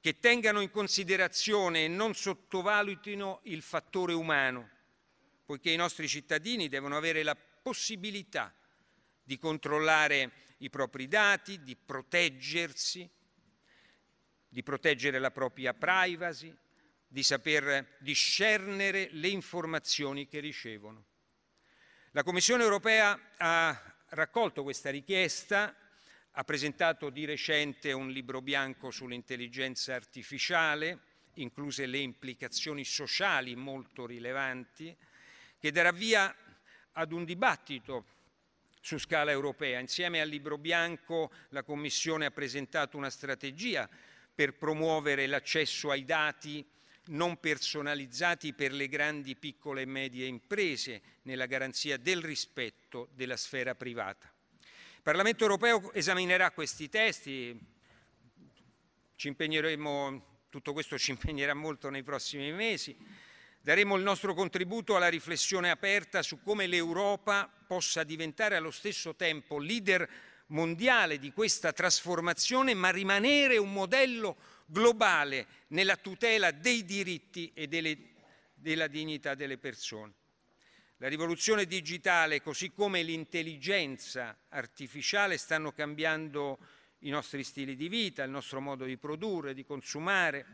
che tengano in considerazione e non sottovalutino il fattore umano, poiché i nostri cittadini devono avere la possibilità di controllare i propri dati, di proteggersi, di proteggere la propria privacy, di saper discernere le informazioni che ricevono. La Commissione europea ha raccolto questa richiesta, ha presentato di recente un libro bianco sull'intelligenza artificiale, incluse le implicazioni sociali molto rilevanti, che darà via ad un dibattito su scala europea. Insieme al libro bianco la Commissione ha presentato una strategia per promuovere l'accesso ai dati non personalizzati per le grandi, piccole e medie imprese, nella garanzia del rispetto della sfera privata. Il Parlamento europeo esaminerà questi testi, ci impegneremo, tutto questo ci impegnerà molto nei prossimi mesi, daremo il nostro contributo alla riflessione aperta su come l'Europa possa diventare allo stesso tempo leader mondiale di questa trasformazione, ma rimanere un modello globale nella tutela dei diritti e delle, della dignità delle persone. La rivoluzione digitale, così come l'intelligenza artificiale, stanno cambiando i nostri stili di vita, il nostro modo di produrre, di consumare.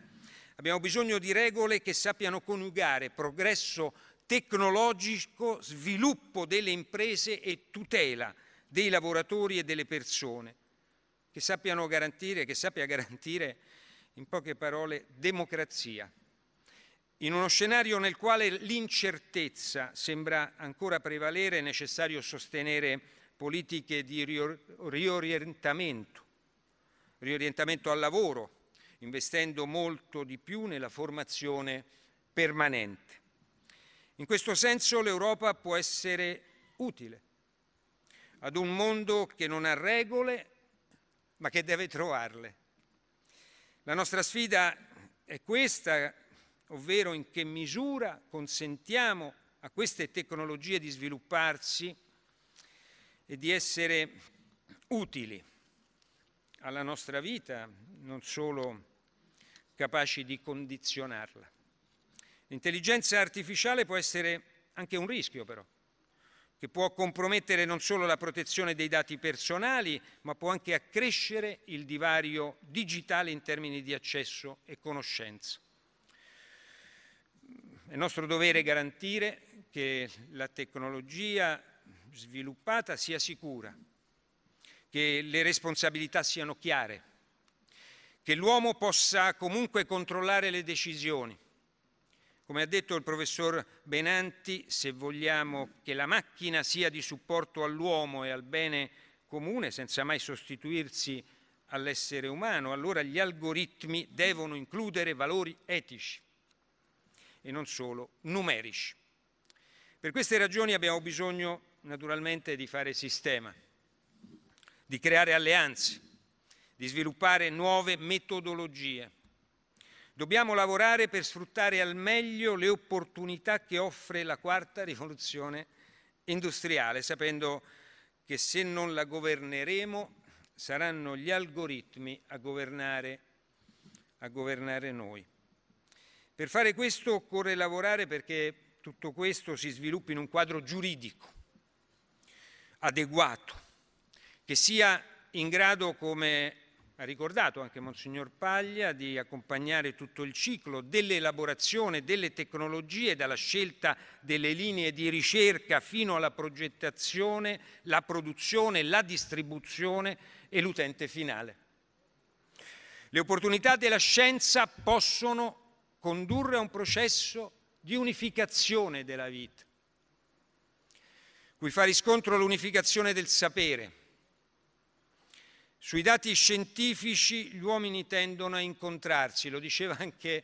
Abbiamo bisogno di regole che sappiano coniugare progresso tecnologico, sviluppo delle imprese e tutela dei lavoratori e delle persone, che sappiano garantire, che sappia garantire, in poche parole, democrazia. In uno scenario nel quale l'incertezza sembra ancora prevalere è necessario sostenere politiche di riorientamento, riorientamento al lavoro, investendo molto di più nella formazione permanente. In questo senso l'Europa può essere utile ad un mondo che non ha regole ma che deve trovarle. La nostra sfida è questa, ovvero in che misura consentiamo a queste tecnologie di svilupparsi e di essere utili alla nostra vita, non solo capaci di condizionarla. L'intelligenza artificiale può essere anche un rischio però, che può compromettere non solo la protezione dei dati personali, ma può anche accrescere il divario digitale in termini di accesso e conoscenza. È nostro dovere garantire che la tecnologia sviluppata sia sicura, che le responsabilità siano chiare, che l'uomo possa comunque controllare le decisioni, come ha detto il professor Benanti, se vogliamo che la macchina sia di supporto all'uomo e al bene comune, senza mai sostituirsi all'essere umano, allora gli algoritmi devono includere valori etici e non solo numerici. Per queste ragioni abbiamo bisogno naturalmente di fare sistema, di creare alleanze, di sviluppare nuove metodologie Dobbiamo lavorare per sfruttare al meglio le opportunità che offre la quarta rivoluzione industriale, sapendo che se non la governeremo saranno gli algoritmi a governare, a governare noi. Per fare questo occorre lavorare perché tutto questo si sviluppi in un quadro giuridico adeguato, che sia in grado, come ha ricordato anche Monsignor Paglia, di accompagnare tutto il ciclo dell'elaborazione delle tecnologie, dalla scelta delle linee di ricerca fino alla progettazione, la produzione, la distribuzione e l'utente finale. Le opportunità della scienza possono condurre a un processo di unificazione della vita, cui fa riscontro l'unificazione del sapere sui dati scientifici gli uomini tendono a incontrarsi, lo diceva anche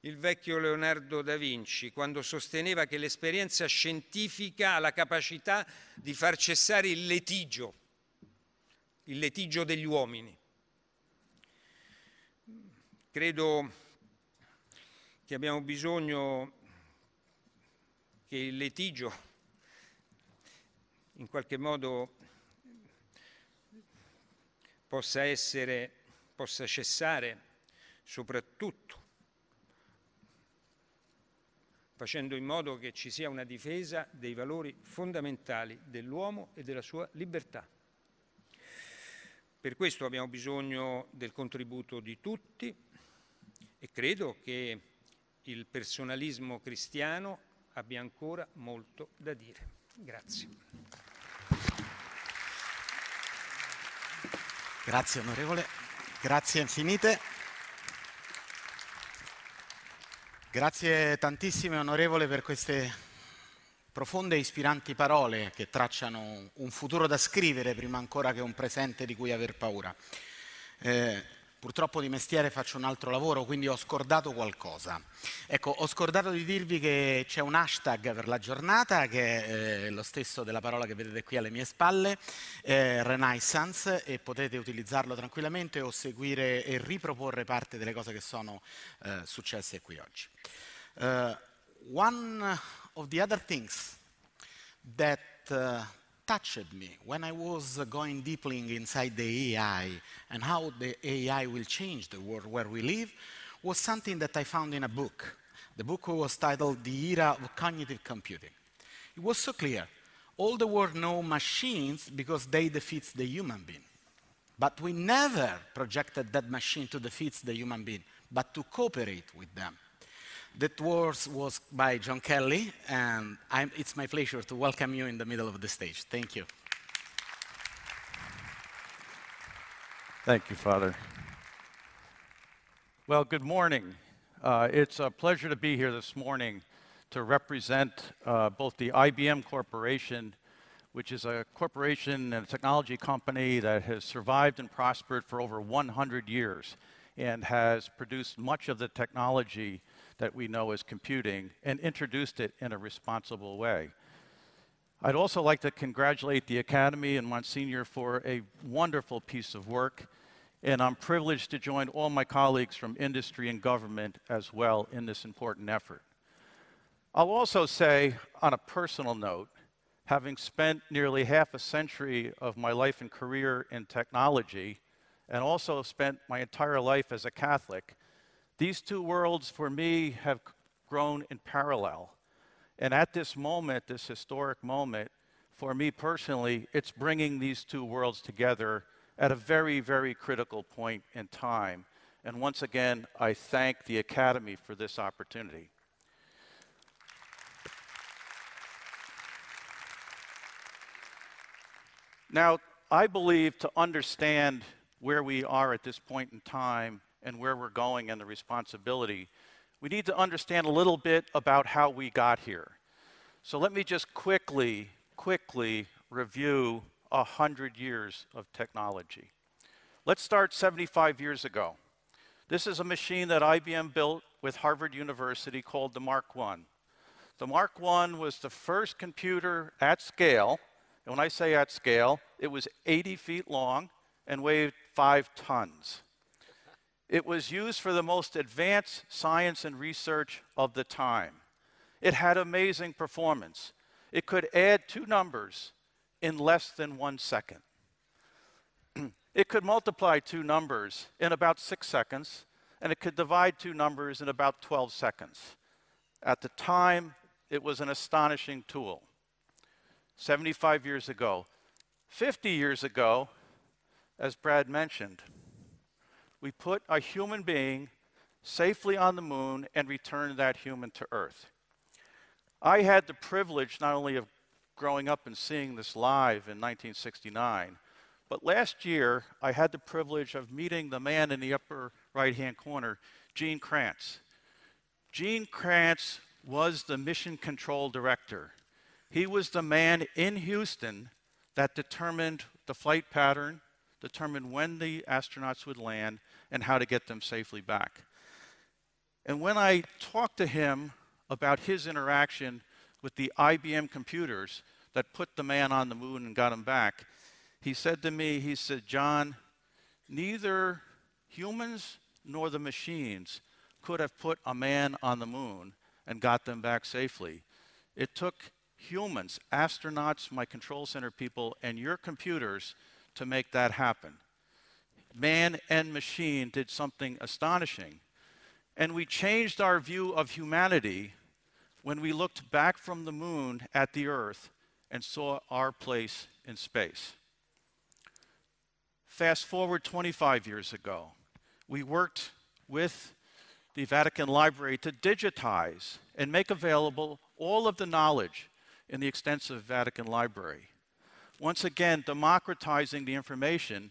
il vecchio Leonardo da Vinci, quando sosteneva che l'esperienza scientifica ha la capacità di far cessare il litigio, il litigio degli uomini. Credo che abbiamo bisogno che il litigio in qualche modo possa, essere, possa cessare soprattutto facendo in modo che ci sia una difesa dei valori fondamentali dell'uomo e della sua libertà. Per questo abbiamo bisogno del contributo di tutti e credo che il personalismo cristiano abbia ancora molto da dire. Grazie. Grazie onorevole, grazie infinite. Grazie tantissime onorevole per queste profonde e ispiranti parole che tracciano un futuro da scrivere prima ancora che un presente di cui aver paura. Eh, Purtroppo di mestiere faccio un altro lavoro, quindi ho scordato qualcosa. Ecco, ho scordato di dirvi che c'è un hashtag per la giornata, che è eh, lo stesso della parola che vedete qui alle mie spalle, eh, Renaissance, e potete utilizzarlo tranquillamente o seguire e riproporre parte delle cose che sono eh, successe qui oggi. Uh, one of the other things that uh, touched me when I was going deeply inside the AI and how the AI will change the world where we live was something that I found in a book. The book was titled The Era of Cognitive Computing. It was so clear. All the world know machines because they defeats the human being. But we never projected that machine to defeat the human being, but to cooperate with them. That was, was by John Kelly, and I'm, it's my pleasure to welcome you in the middle of the stage. Thank you. Thank you, Father. Well, good morning. Uh, it's a pleasure to be here this morning to represent uh, both the IBM Corporation, which is a corporation and a technology company that has survived and prospered for over 100 years and has produced much of the technology that we know as computing and introduced it in a responsible way. I'd also like to congratulate the Academy and Monsignor for a wonderful piece of work, and I'm privileged to join all my colleagues from industry and government as well in this important effort. I'll also say, on a personal note, having spent nearly half a century of my life and career in technology, and also spent my entire life as a Catholic, these two worlds for me have grown in parallel. And at this moment, this historic moment, for me personally, it's bringing these two worlds together at a very, very critical point in time. And once again, I thank the Academy for this opportunity. Now, I believe to understand where we are at this point in time and where we're going and the responsibility, we need to understand a little bit about how we got here. So let me just quickly, quickly review 100 years of technology. Let's start 75 years ago. This is a machine that IBM built with Harvard University called the Mark I. The Mark I was the first computer at scale, and when I say at scale, it was 80 feet long and weighed five tons. It was used for the most advanced science and research of the time. It had amazing performance. It could add two numbers in less than one second. it could multiply two numbers in about six seconds, and it could divide two numbers in about 12 seconds. At the time, it was an astonishing tool. 75 years ago. 50 years ago, as Brad mentioned, we put a human being safely on the moon and returned that human to Earth. I had the privilege not only of growing up and seeing this live in 1969, but last year I had the privilege of meeting the man in the upper right hand corner, Gene Krantz. Gene Krantz was the mission control director. He was the man in Houston that determined the flight pattern, determined when the astronauts would land, and how to get them safely back. And when I talked to him about his interaction with the IBM computers that put the man on the moon and got him back, he said to me, he said, John, neither humans nor the machines could have put a man on the moon and got them back safely. It took humans, astronauts, my control center people, and your computers to make that happen man and machine did something astonishing. And we changed our view of humanity when we looked back from the moon at the Earth and saw our place in space. Fast forward 25 years ago, we worked with the Vatican Library to digitize and make available all of the knowledge in the extensive Vatican Library. Once again, democratizing the information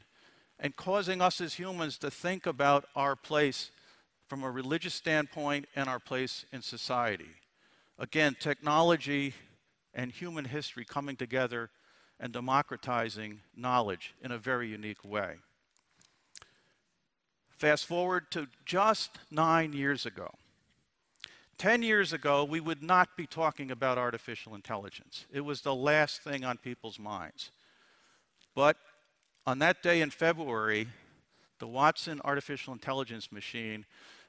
and causing us as humans to think about our place from a religious standpoint and our place in society. Again, technology and human history coming together and democratizing knowledge in a very unique way. Fast forward to just nine years ago. Ten years ago, we would not be talking about artificial intelligence. It was the last thing on people's minds. But on that day in February, the Watson artificial intelligence machine,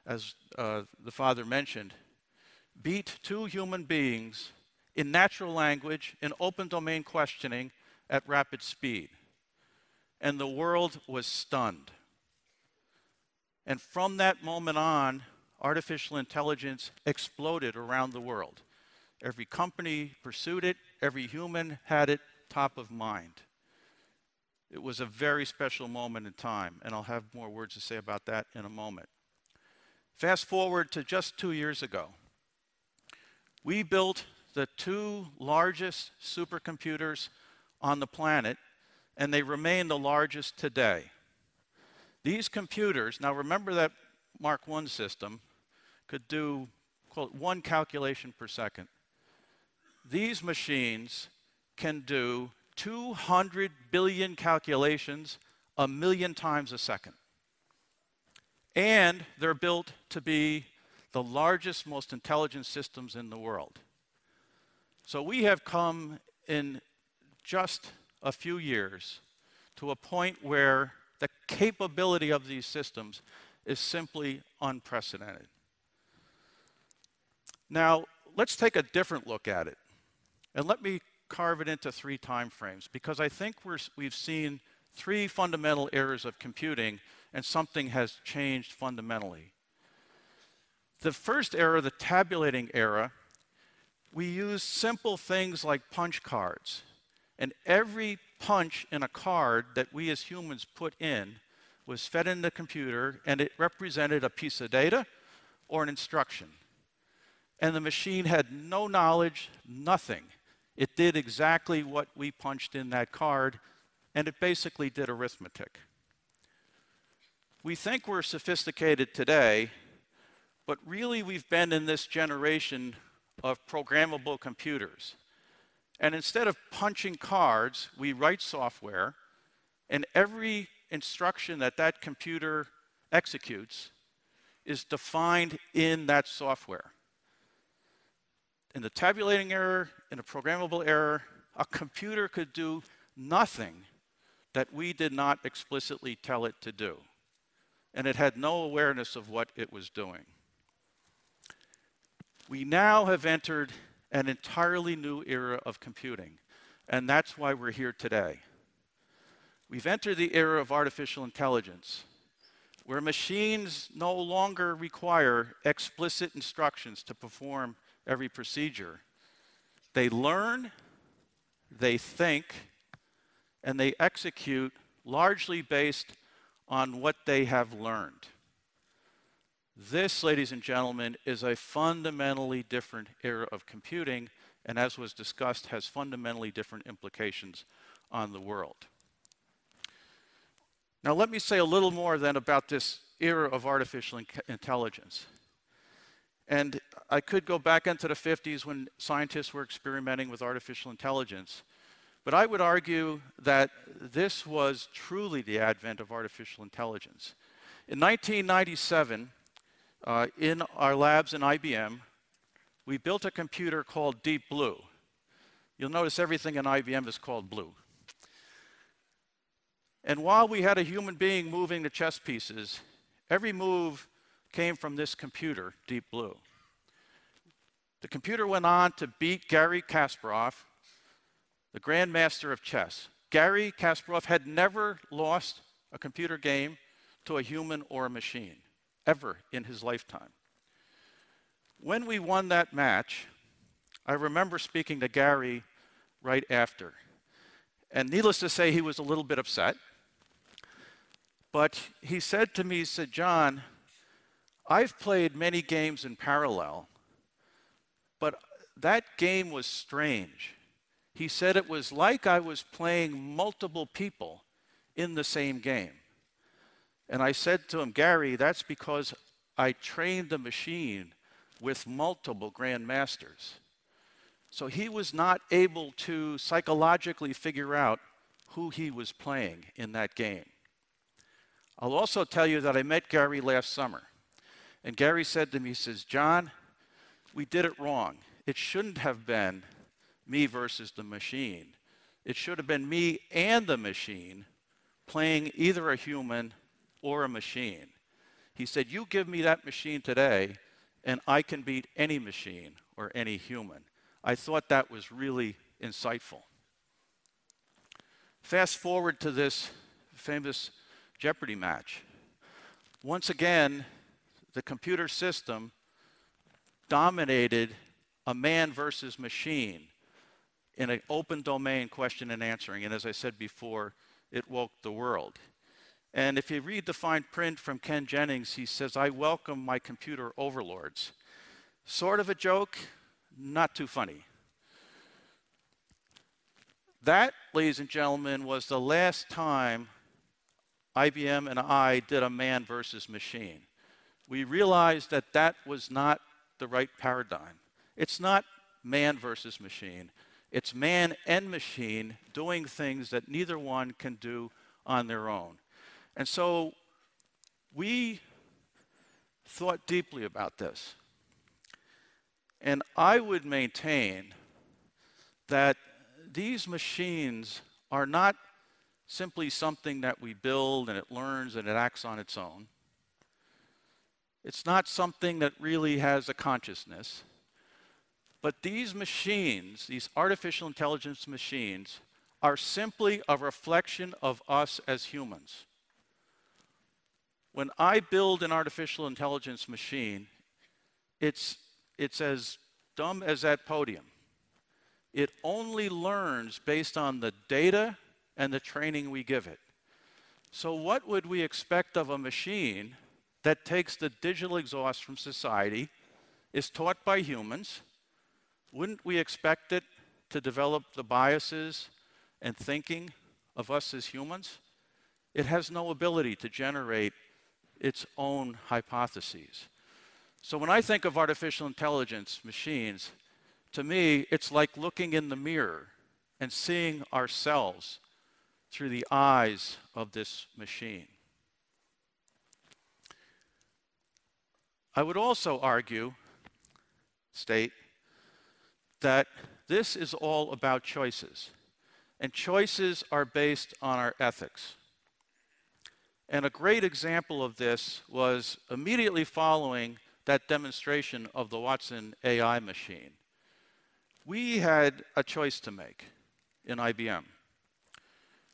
as uh, the father mentioned, beat two human beings in natural language in open domain questioning at rapid speed. And the world was stunned. And from that moment on, artificial intelligence exploded around the world. Every company pursued it, every human had it top of mind. It was a very special moment in time, and I'll have more words to say about that in a moment. Fast forward to just two years ago. We built the two largest supercomputers on the planet, and they remain the largest today. These computers, now remember that Mark I system could do quote, one calculation per second. These machines can do 200 billion calculations a million times a second. And they're built to be the largest, most intelligent systems in the world. So we have come in just a few years to a point where the capability of these systems is simply unprecedented. Now, let's take a different look at it. And let me carve it into three time frames because I think we're, we've seen three fundamental errors of computing and something has changed fundamentally. The first era, the tabulating era, we use simple things like punch cards. And every punch in a card that we as humans put in was fed in the computer and it represented a piece of data or an instruction. And the machine had no knowledge, nothing. It did exactly what we punched in that card, and it basically did arithmetic. We think we're sophisticated today, but really we've been in this generation of programmable computers. And instead of punching cards, we write software, and every instruction that that computer executes is defined in that software in the tabulating error, in a programmable error, a computer could do nothing that we did not explicitly tell it to do. And it had no awareness of what it was doing. We now have entered an entirely new era of computing, and that's why we're here today. We've entered the era of artificial intelligence, where machines no longer require explicit instructions to perform every procedure. They learn, they think, and they execute largely based on what they have learned. This, ladies and gentlemen, is a fundamentally different era of computing, and as was discussed, has fundamentally different implications on the world. Now, let me say a little more then about this era of artificial in intelligence. And I could go back into the 50s when scientists were experimenting with artificial intelligence. But I would argue that this was truly the advent of artificial intelligence. In 1997, uh, in our labs in IBM, we built a computer called Deep Blue. You'll notice everything in IBM is called blue. And while we had a human being moving the chess pieces, every move came from this computer, Deep Blue. The computer went on to beat Gary Kasparov, the grandmaster of chess. Gary Kasparov had never lost a computer game to a human or a machine, ever in his lifetime. When we won that match, I remember speaking to Gary right after. And needless to say, he was a little bit upset. But he said to me, he said, John, I've played many games in parallel, but that game was strange. He said it was like I was playing multiple people in the same game. And I said to him, Gary, that's because I trained the machine with multiple grandmasters. So he was not able to psychologically figure out who he was playing in that game. I'll also tell you that I met Gary last summer. And Gary said to me, he says, John, we did it wrong. It shouldn't have been me versus the machine. It should have been me and the machine playing either a human or a machine. He said, You give me that machine today, and I can beat any machine or any human. I thought that was really insightful. Fast forward to this famous Jeopardy match. Once again, the computer system dominated a man versus machine in an open domain question and answering. And as I said before, it woke the world. And if you read the fine print from Ken Jennings, he says, I welcome my computer overlords. Sort of a joke, not too funny. That, ladies and gentlemen, was the last time IBM and I did a man versus machine we realized that that was not the right paradigm. It's not man versus machine. It's man and machine doing things that neither one can do on their own. And so we thought deeply about this. And I would maintain that these machines are not simply something that we build and it learns and it acts on its own. It's not something that really has a consciousness. But these machines, these artificial intelligence machines, are simply a reflection of us as humans. When I build an artificial intelligence machine, it's, it's as dumb as that podium. It only learns based on the data and the training we give it. So, what would we expect of a machine that takes the digital exhaust from society, is taught by humans, wouldn't we expect it to develop the biases and thinking of us as humans? It has no ability to generate its own hypotheses. So when I think of artificial intelligence, machines, to me, it's like looking in the mirror and seeing ourselves through the eyes of this machine. I would also argue, state, that this is all about choices. And choices are based on our ethics. And a great example of this was immediately following that demonstration of the Watson AI machine. We had a choice to make in IBM.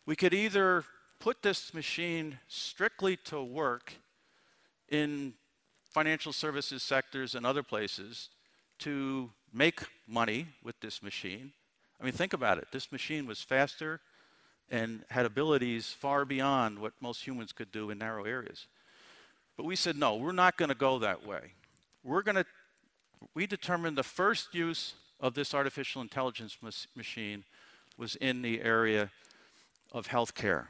We could either put this machine strictly to work in financial services sectors and other places to make money with this machine. I mean, think about it. This machine was faster and had abilities far beyond what most humans could do in narrow areas. But we said, no, we're not going to go that way. We're going to, we determined the first use of this artificial intelligence machine was in the area of healthcare.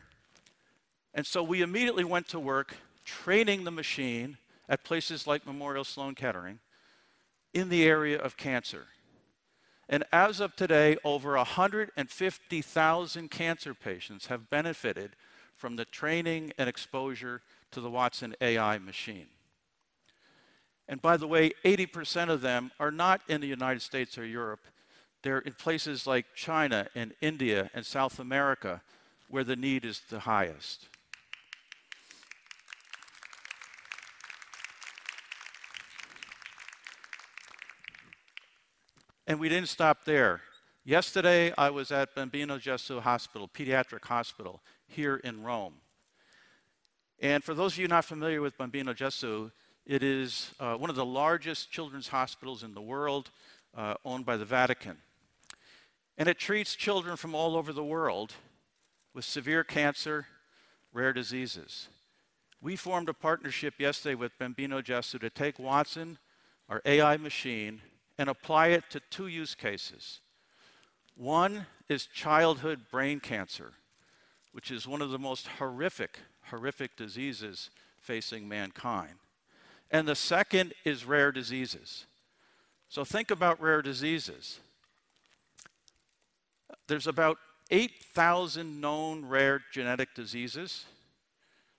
And so we immediately went to work training the machine at places like Memorial Sloan Kettering in the area of cancer. And as of today, over 150,000 cancer patients have benefited from the training and exposure to the Watson AI machine. And by the way, 80% of them are not in the United States or Europe. They're in places like China and India and South America where the need is the highest. And we didn't stop there. Yesterday, I was at Bambino Gesù Hospital, pediatric hospital, here in Rome. And for those of you not familiar with Bambino Gesù, it is uh, one of the largest children's hospitals in the world, uh, owned by the Vatican. And it treats children from all over the world with severe cancer, rare diseases. We formed a partnership yesterday with Bambino Gesù to take Watson, our AI machine, and apply it to two use cases. One is childhood brain cancer, which is one of the most horrific, horrific diseases facing mankind. And the second is rare diseases. So think about rare diseases. There's about 8,000 known rare genetic diseases.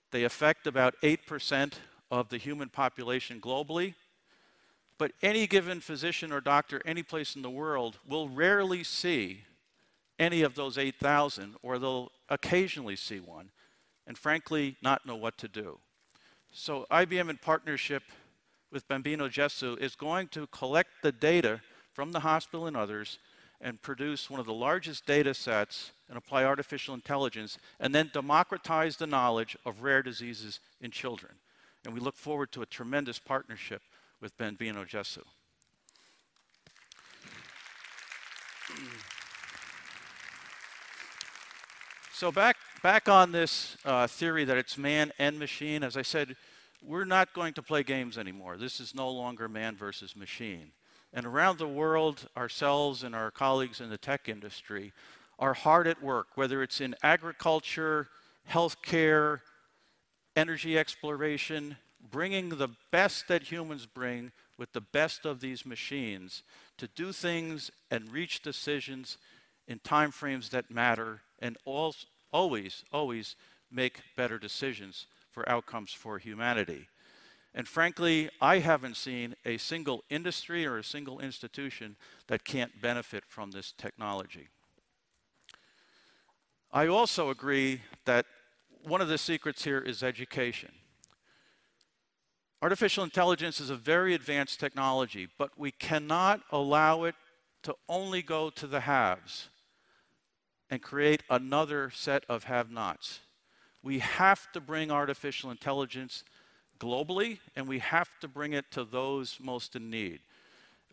They affect about 8% of the human population globally, but any given physician or doctor, any place in the world, will rarely see any of those 8,000, or they'll occasionally see one, and frankly, not know what to do. So, IBM, in partnership with Bambino Gessu, is going to collect the data from the hospital and others and produce one of the largest data sets and apply artificial intelligence and then democratize the knowledge of rare diseases in children. And we look forward to a tremendous partnership with Benvino Gesù. So back, back on this uh, theory that it's man and machine, as I said, we're not going to play games anymore. This is no longer man versus machine. And around the world, ourselves and our colleagues in the tech industry are hard at work, whether it's in agriculture, healthcare, energy exploration, bringing the best that humans bring with the best of these machines to do things and reach decisions in timeframes that matter and all, always, always make better decisions for outcomes for humanity. And frankly, I haven't seen a single industry or a single institution that can't benefit from this technology. I also agree that one of the secrets here is education. Artificial intelligence is a very advanced technology, but we cannot allow it to only go to the haves and create another set of have nots. We have to bring artificial intelligence globally, and we have to bring it to those most in need.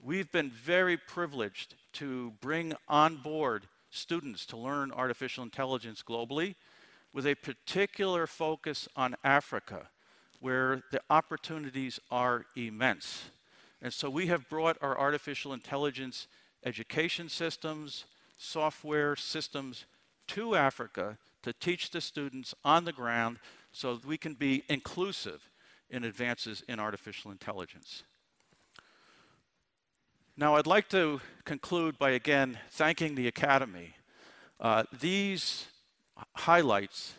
We've been very privileged to bring on board students to learn artificial intelligence globally with a particular focus on Africa where the opportunities are immense. And so we have brought our artificial intelligence education systems, software systems to Africa to teach the students on the ground so that we can be inclusive in advances in artificial intelligence. Now, I'd like to conclude by again thanking the Academy. Uh, these highlights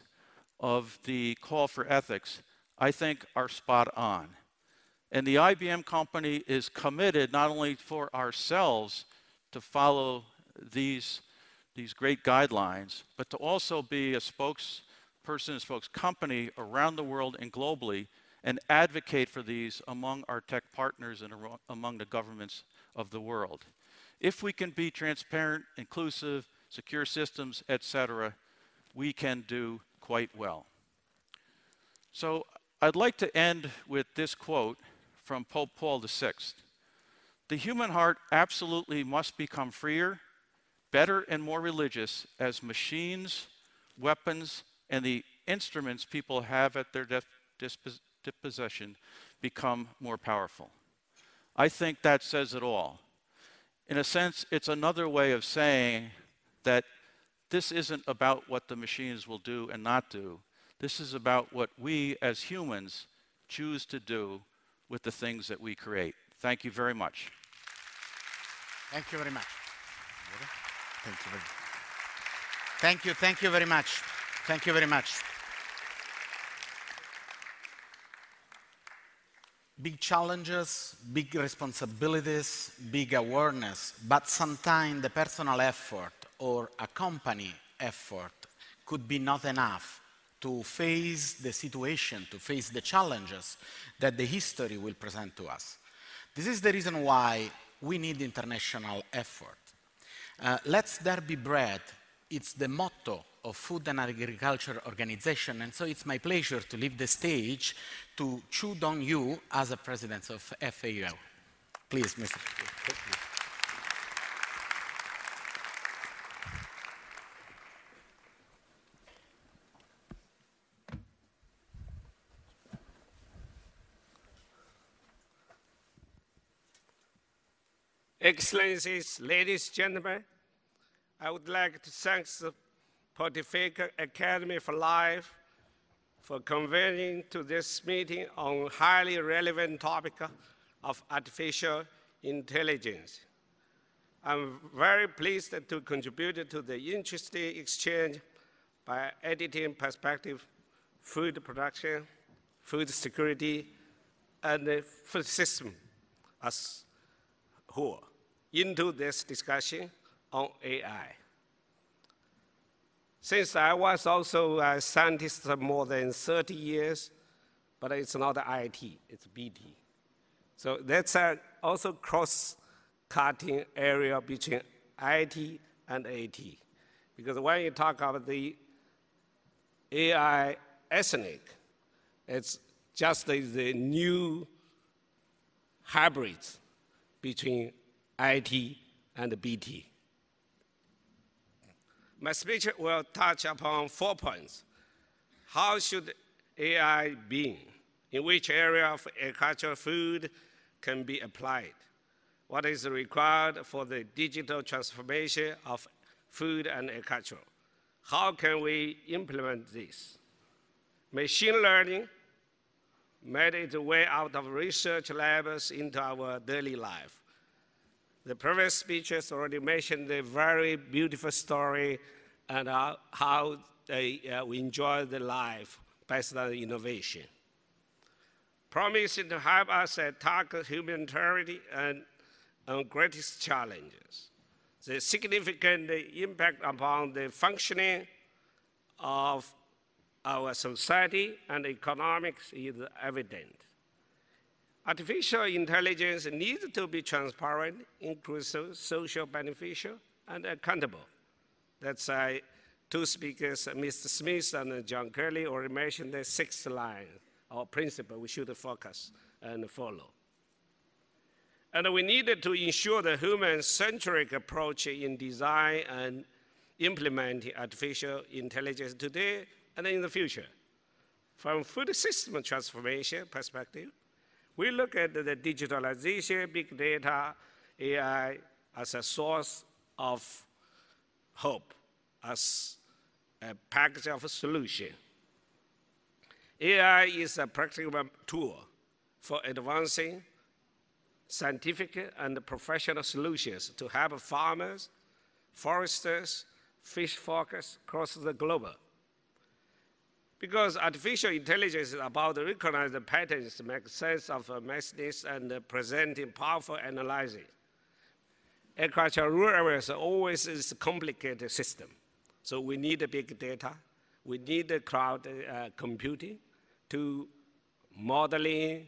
of the call for ethics I think are spot on. And the IBM company is committed not only for ourselves to follow these, these great guidelines, but to also be a spokesperson, a spokes company around the world and globally and advocate for these among our tech partners and among the governments of the world. If we can be transparent, inclusive, secure systems, etc., we can do quite well. So I'd like to end with this quote from Pope Paul VI The human heart absolutely must become freer, better, and more religious as machines, weapons, and the instruments people have at their disposition become more powerful. I think that says it all. In a sense, it's another way of saying that this isn't about what the machines will do and not do. This is about what we as humans choose to do with the things that we create. Thank you very much. Thank you very much. Thank you very much. Thank you, thank you very much. Thank you very much. Big challenges, big responsibilities, big awareness, but sometimes the personal effort or a company effort could be not enough to face the situation, to face the challenges that the history will present to us. This is the reason why we need international effort. Uh, Let's there be bread, it's the motto of Food and Agriculture Organization, and so it's my pleasure to leave the stage to Chu Dong-yu as a president of FAO. Please, Mr. Excellencies, ladies and gentlemen, I would like to thank the Pontifical Academy for Life for convening to this meeting on highly relevant topic of artificial intelligence. I'm very pleased to contribute to the interesting exchange by editing perspective food production, food security, and food system as whole into this discussion on AI. Since I was also a scientist for more than 30 years, but it's not IT, it's BT. So that's also cross-cutting area between IT and AT. Because when you talk about the AI ethnic, it's just the, the new hybrids between IT, and BT. My speech will touch upon four points. How should AI be? In which area of agriculture, food can be applied? What is required for the digital transformation of food and agriculture? How can we implement this? Machine learning made its way out of research labs into our daily life. The previous speeches already mentioned the very beautiful story and how, how they, uh, we enjoy the life, based on innovation. Promising to help us uh, tackle humanity and, and greatest challenges. The significant impact upon the functioning of our society and economics is evident. Artificial intelligence needs to be transparent, inclusive, social beneficial, and accountable. That's why two speakers, Mr. Smith and John Kelly, already mentioned the sixth line or principle we should focus and follow. And we needed to ensure the human-centric approach in design and implementing artificial intelligence today and in the future. From food system transformation perspective, we look at the digitalization, big data, AI as a source of hope, as a package of solution. AI is a practical tool for advancing scientific and professional solutions to help farmers, foresters, fish farmers across the globe because artificial intelligence is about recognizing patterns, make sense of uh, messiness, and uh, presenting powerful analysis. Agriculture, rural areas always is a complicated system. So we need big data, we need cloud uh, computing to modeling,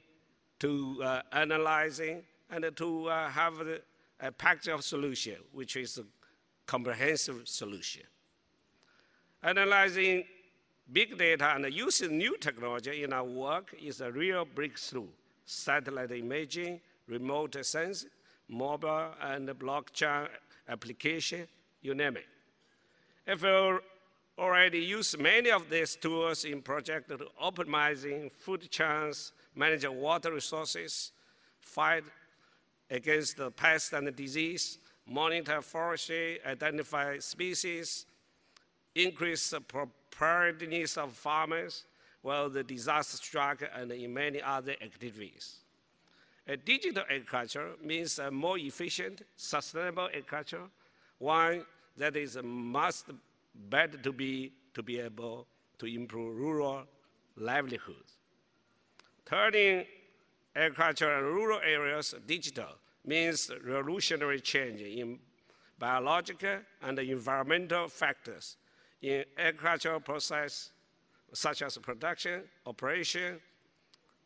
to analyzing, and to have a package of solution, which is a comprehensive solution. Analyzing Big data and using new technology in our work is a real breakthrough. Satellite imaging, remote sensing, mobile and blockchain application, you name it. If you already use many of these tools in project to optimizing food chains, managing water resources, fight against the pest and the disease, monitor forestry, identify species, increase the priority needs of farmers, while the disaster struck, and in many other activities. A digital agriculture means a more efficient, sustainable agriculture, one that is a must better to be to be able to improve rural livelihoods. Turning agriculture and rural areas digital means revolutionary change in biological and environmental factors in agricultural process such as production, operation,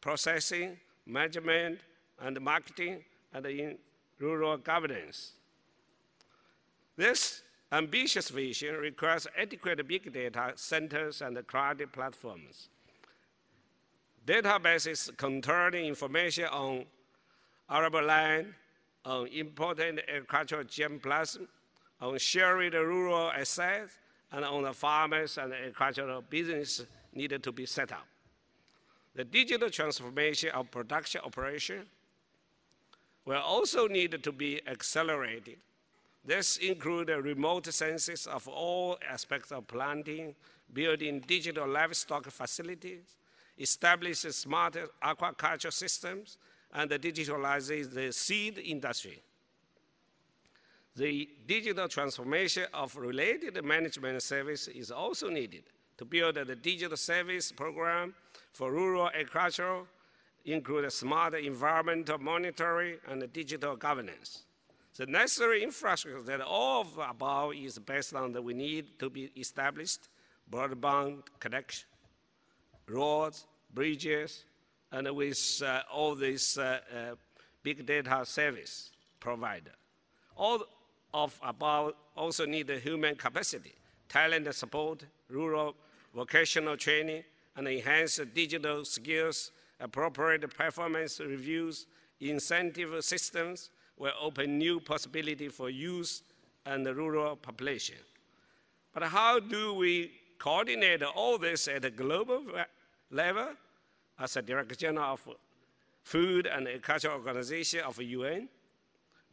processing, management, and marketing, and in rural governance. This ambitious vision requires adequate big data centers and cloud platforms. Databases containing information on arable land, on important agricultural germplasm, on shared rural assets, and on the farmers and agricultural business needed to be set up. The digital transformation of production operation will also need to be accelerated. This includes remote census of all aspects of planting, building digital livestock facilities, establishing smart aquaculture systems, and digitalizing the seed industry. The digital transformation of related management service is also needed to build the digital service program for rural agriculture, include smart environmental monitoring and digital governance. The necessary infrastructure that all of above is based on that we need to be established, broadband connection, roads, bridges, and with uh, all these uh, uh, big data service provider. All, of above also need human capacity, talent support, rural vocational training, and enhanced digital skills, appropriate performance reviews, incentive systems will open new possibility for youth and the rural population. But how do we coordinate all this at a global level? As a Director General of Food and Agriculture Organization of UN,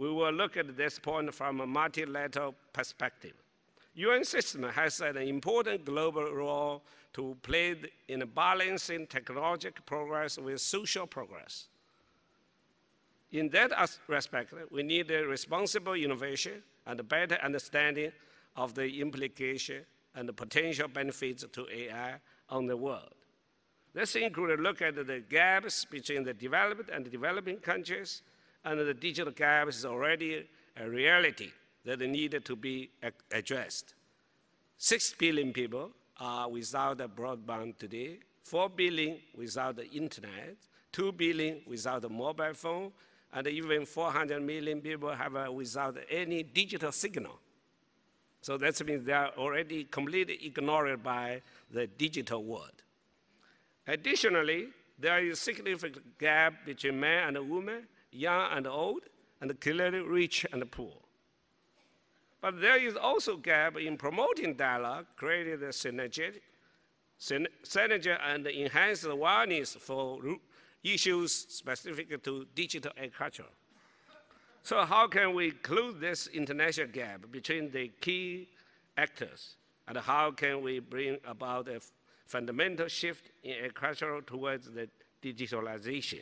we will look at this point from a multilateral perspective. UN system has an important global role to play in balancing technological progress with social progress. In that respect, we need responsible innovation and a better understanding of the implication and the potential benefits to AI on the world. This includes a look at the gaps between the developed and developing countries, and the digital gap is already a reality that needed to be addressed. Six billion people are without a broadband today, four billion without the internet, two billion without a mobile phone, and even 400 million people have uh, without any digital signal. So that means they are already completely ignored by the digital world. Additionally, there is a significant gap between men and women young and old, and clearly rich and poor. But there is also a gap in promoting dialogue, creating the synergy, synergy and enhance awareness for issues specific to digital agriculture. So how can we close this international gap between the key actors? And how can we bring about a fundamental shift in agriculture towards the digitalization?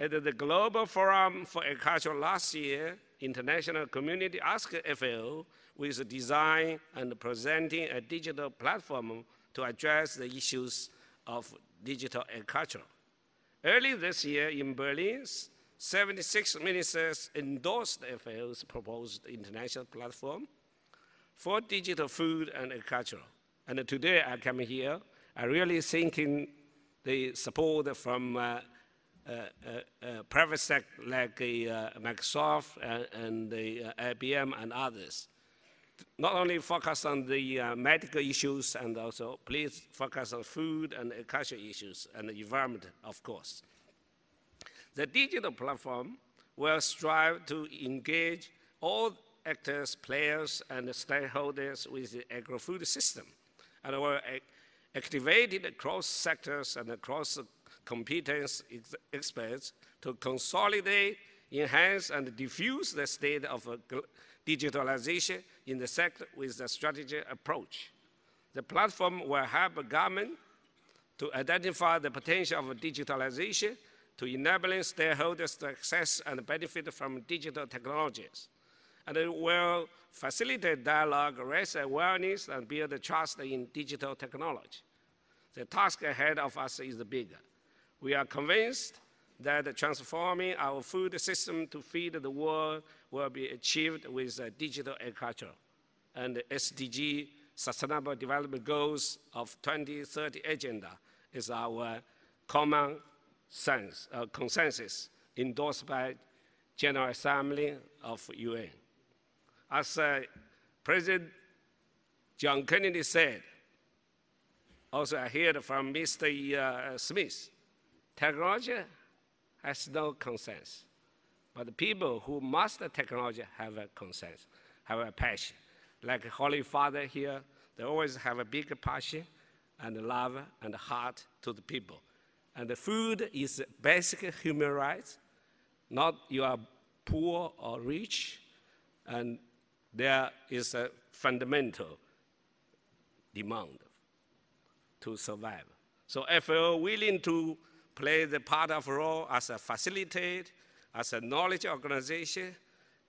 At the Global Forum for Agriculture last year, international community asked FAO with design and presenting a digital platform to address the issues of digital agriculture. Early this year in Berlin, 76 ministers endorsed FAO's proposed international platform for digital food and agriculture. And today I come here, I really thinking the support from uh, uh, uh, private sector like uh, Microsoft and IBM and others. Not only focus on the medical issues and also please focus on food and cultural issues and the environment, of course. The digital platform will strive to engage all actors, players, and stakeholders with the agro food system, and will activate across sectors and across competence ex experts to consolidate, enhance, and diffuse the state of uh, digitalization in the sector with a strategic approach. The platform will help government to identify the potential of digitalization to enabling stakeholders to access and benefit from digital technologies. And it will facilitate dialogue, raise awareness, and build trust in digital technology. The task ahead of us is bigger. We are convinced that transforming our food system to feed the world will be achieved with digital agriculture and the SDG Sustainable Development Goals of 2030 Agenda is our common sense, uh, consensus endorsed by General Assembly of UN. As uh, President John Kennedy said, also I heard from Mr. Uh, Smith, Technology has no conscience, but the people who master technology have a conscience, have a passion. Like Holy Father here, they always have a big passion and love and heart to the people. And the food is basic human rights, not you are poor or rich, and there is a fundamental demand to survive. So if you're willing to play the part of role as a facilitator, as a knowledge organization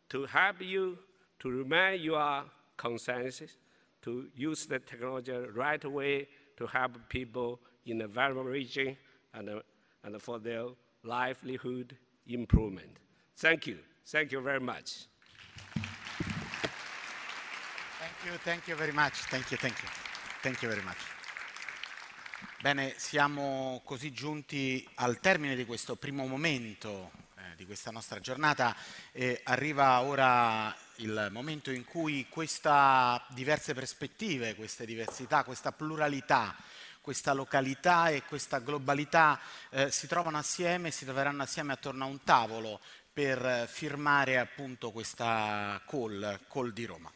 to help you to remain your consensus, to use the technology right way to help people in the vulnerable region and, uh, and for their livelihood improvement. Thank you. Thank you very much. Thank you. Thank you very much. Thank you. Thank you. Thank you very much. Bene, siamo così giunti al termine di questo primo momento eh, di questa nostra giornata e arriva ora il momento in cui queste diverse prospettive, queste diversità, questa pluralità, questa località e questa globalità eh, si trovano assieme, e si troveranno assieme attorno a un tavolo per firmare appunto questa call, call di Roma.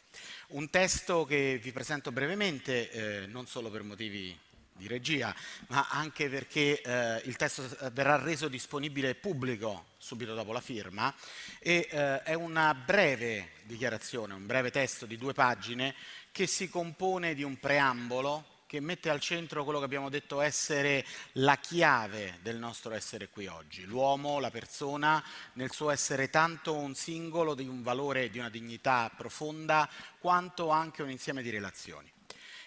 Un testo che vi presento brevemente, eh, non solo per motivi di regia, ma anche perché eh, il testo eh, verrà reso disponibile pubblico subito dopo la firma e eh, è una breve dichiarazione, un breve testo di due pagine che si compone di un preambolo che mette al centro quello che abbiamo detto essere la chiave del nostro essere qui oggi. L'uomo, la persona, nel suo essere tanto un singolo di un valore, di una dignità profonda, quanto anche un insieme di relazioni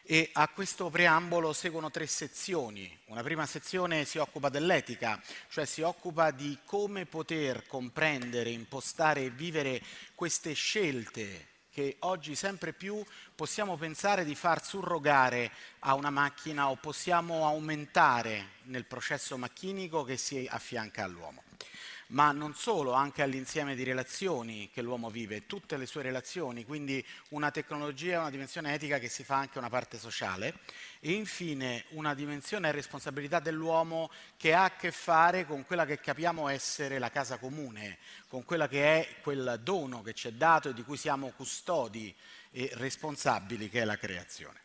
e a questo preambolo seguono tre sezioni. Una prima sezione si occupa dell'etica, cioè si occupa di come poter comprendere, impostare e vivere queste scelte che oggi sempre più possiamo pensare di far surrogare a una macchina o possiamo aumentare nel processo macchinico che si affianca all'uomo ma non solo, anche all'insieme di relazioni che l'uomo vive, tutte le sue relazioni, quindi una tecnologia, una dimensione etica che si fa anche una parte sociale e infine una dimensione e responsabilità dell'uomo che ha a che fare con quella che capiamo essere la casa comune, con quella che è quel dono che ci è dato e di cui siamo custodi e responsabili che è la creazione.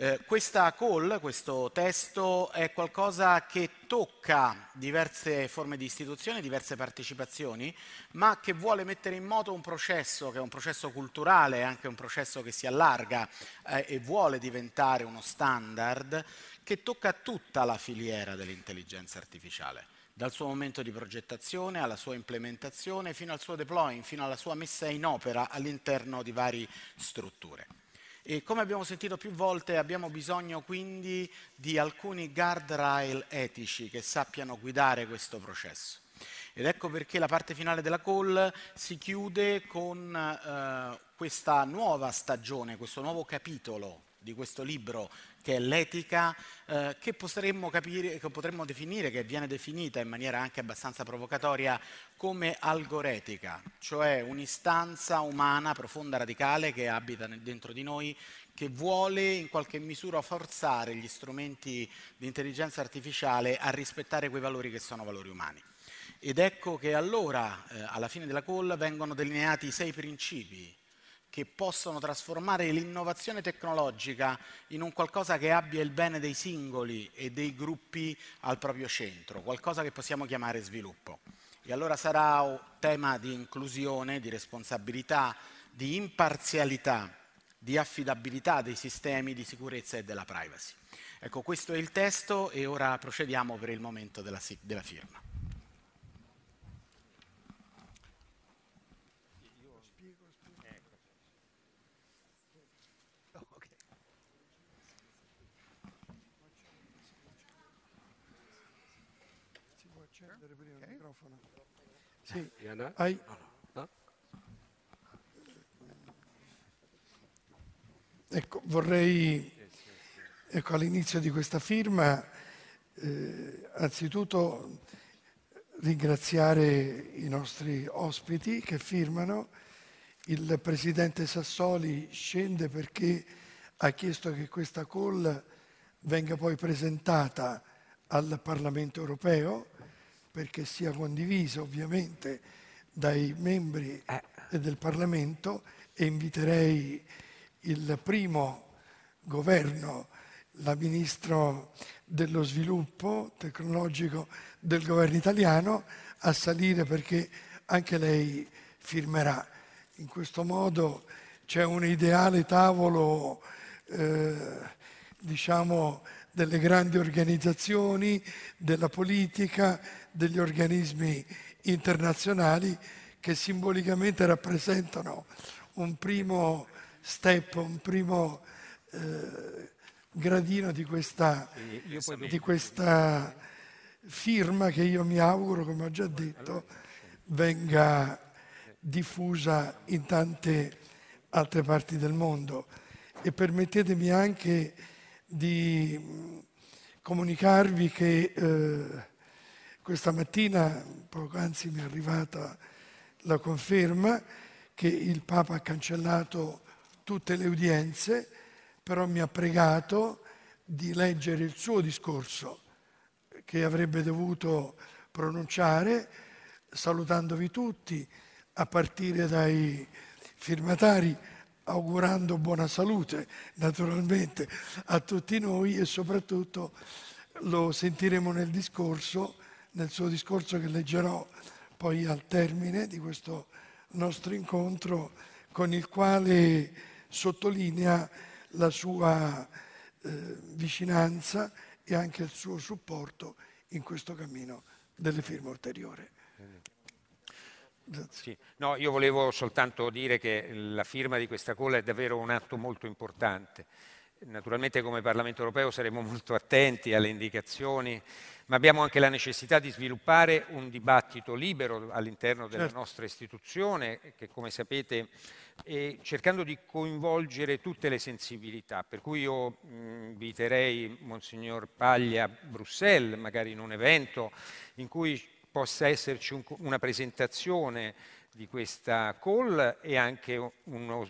Eh, questa call, questo testo, è qualcosa che tocca diverse forme di istituzione, diverse partecipazioni, ma che vuole mettere in moto un processo che è un processo culturale, anche un processo che si allarga eh, e vuole diventare uno standard che tocca tutta la filiera dell'intelligenza artificiale dal suo momento di progettazione alla sua implementazione fino al suo deploying, fino alla sua messa in opera all'interno di varie strutture. E come abbiamo sentito più volte abbiamo bisogno quindi di alcuni guardrail etici che sappiano guidare questo processo. Ed ecco perché la parte finale della call si chiude con eh, questa nuova stagione, questo nuovo capitolo di questo libro che è l'etica, eh, che, potremmo capire, che potremmo definire, che viene definita in maniera anche abbastanza provocatoria, come algoretica, cioè un'istanza umana profonda, radicale, che abita dentro di noi, che vuole in qualche misura forzare gli strumenti di intelligenza artificiale a rispettare quei valori che sono valori umani. Ed ecco che allora, eh, alla fine della call, vengono delineati sei principi che possono trasformare l'innovazione tecnologica in un qualcosa che abbia il bene dei singoli e dei gruppi al proprio centro, qualcosa che possiamo chiamare sviluppo. E allora sarà un tema di inclusione, di responsabilità, di imparzialità, di affidabilità dei sistemi di sicurezza e della privacy. Ecco, questo è il testo e ora procediamo per il momento della, della firma. Sì, Diana. Hay... Ah, ecco, vorrei, ecco, all'inizio di questa firma, eh, anzitutto ringraziare i nostri ospiti che firmano. Il presidente Sassoli scende perché ha chiesto che questa call venga poi presentata al Parlamento europeo perché sia condiviso ovviamente dai membri eh. del Parlamento e inviterei il primo governo, la Ministro dello Sviluppo Tecnologico del governo italiano, a salire perché anche lei firmerà. In questo modo c'è un ideale tavolo, eh, diciamo, delle grandi organizzazioni, della politica, degli organismi internazionali che simbolicamente rappresentano un primo step, un primo eh, gradino di questa, di questa, firma che io mi auguro, come ho già detto, venga diffusa in tante altre parti del mondo. E permettetemi anche di mm, comunicarvi che eh, questa mattina, poco anzi, mi è arrivata la conferma che il Papa ha cancellato tutte le udienze, però mi ha pregato di leggere il suo discorso che avrebbe dovuto pronunciare salutandovi tutti a partire dai firmatari, augurando buona salute naturalmente a tutti noi e soprattutto lo sentiremo nel discorso nel suo discorso che leggerò poi al termine di questo nostro incontro, con il quale sottolinea la sua eh, vicinanza e anche il suo supporto in questo cammino delle firme ulteriori. Sì. No, io volevo soltanto dire che la firma di questa cola è davvero un atto molto importante Naturalmente come Parlamento europeo saremo molto attenti alle indicazioni, ma abbiamo anche la necessità di sviluppare un dibattito libero all'interno della certo. nostra istituzione, che come sapete, è cercando di coinvolgere tutte le sensibilità. Per cui io inviterei Monsignor Paglia a Bruxelles, magari in un evento in cui possa esserci un, una presentazione di questa call e anche uno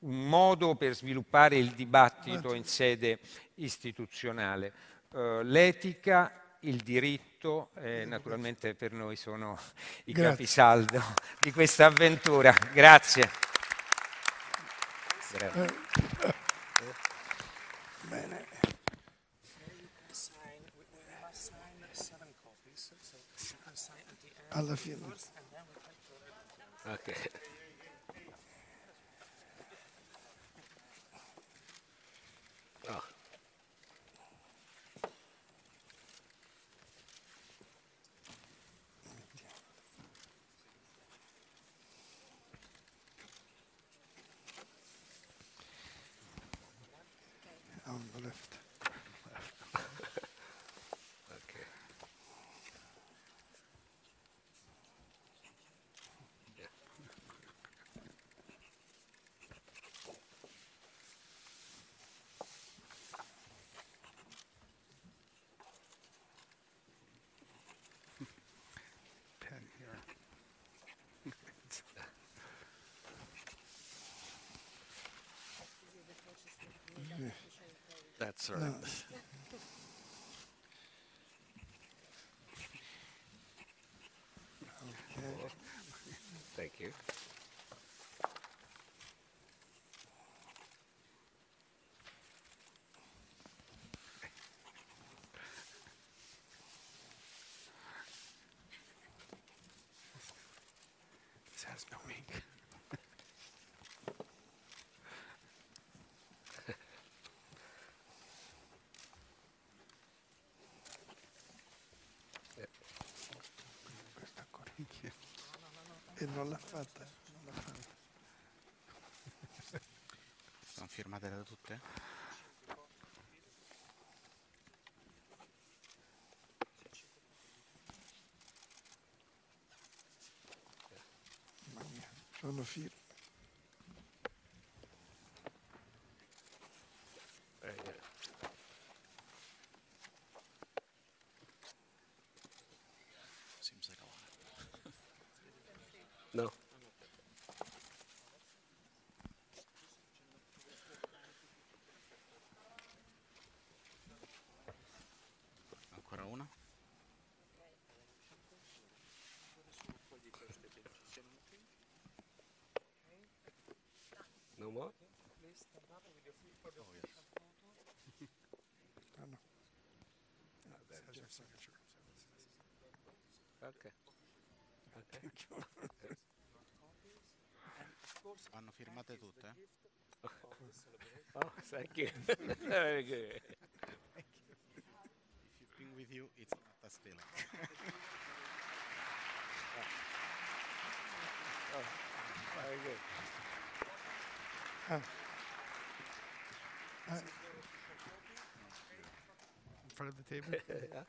un modo per sviluppare il dibattito in sede istituzionale. Uh, l'etica, il diritto, eh, naturalmente per noi sono i Grazie. capisaldo di questa avventura. Grazie. Grazie. Eh, eh, bene. Alla fine. Okay. that, right. No. E non l'ha fatta, non l'ha fatta. Sono firmate da tutte? Mamma mia, sono firme. and what? Please stand up with your feet for the oh, yes. photo. oh, no. Vanno firmate tutte? Eh? oh, thank you. Very good. Thank you. If you bring with you, it's not a stealing. Oh, very good. front of the table? yeah.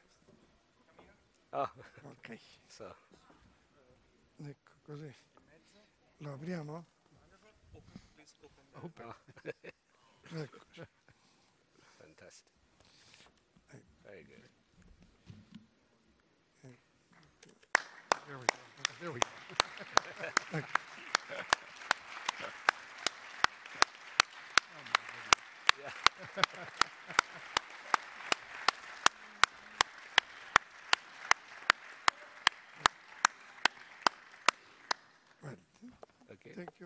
Ah, ok. So. Ecco, così. Lo apriamo? Open. Oh. Ah. ecco. Er Fantastic. Very good. There we go. There we go.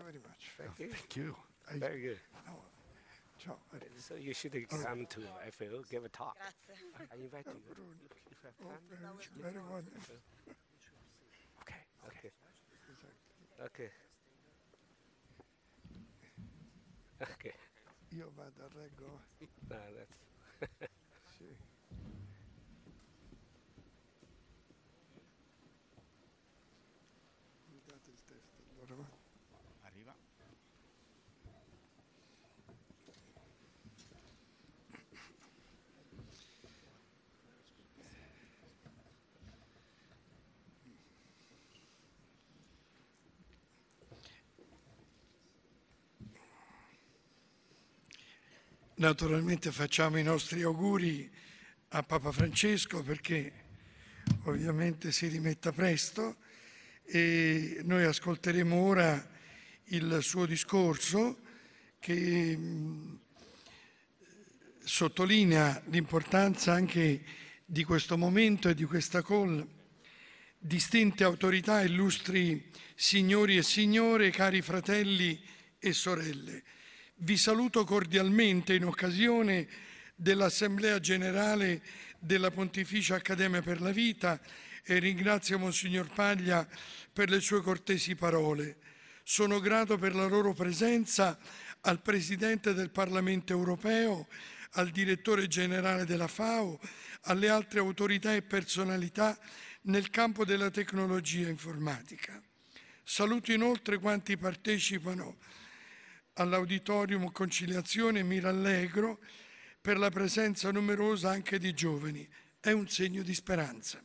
very much. Oh, thank you. Thank you. I, very good. No, Ciao. So you should come to FAO, give a talk. Grazie. I invite you. Oh, very, very okay, okay. Okay. Okay. Io vado a Rego. no, that's... Naturalmente facciamo i nostri auguri a Papa Francesco perché ovviamente si rimetta presto e noi ascolteremo ora il suo discorso che mm, sottolinea l'importanza anche di questo momento e di questa call. Distinte autorità, illustri signori e signore, cari fratelli e sorelle. Vi saluto cordialmente in occasione dell'Assemblea Generale della Pontificia Accademia per la Vita e ringrazio Monsignor Paglia per le sue cortesi parole. Sono grato per la loro presenza al Presidente del Parlamento europeo, al Direttore generale della FAO, alle altre autorità e personalità nel campo della tecnologia informatica. Saluto inoltre quanti partecipano all'Auditorium Conciliazione mi rallegro per la presenza numerosa anche di giovani. È un segno di speranza.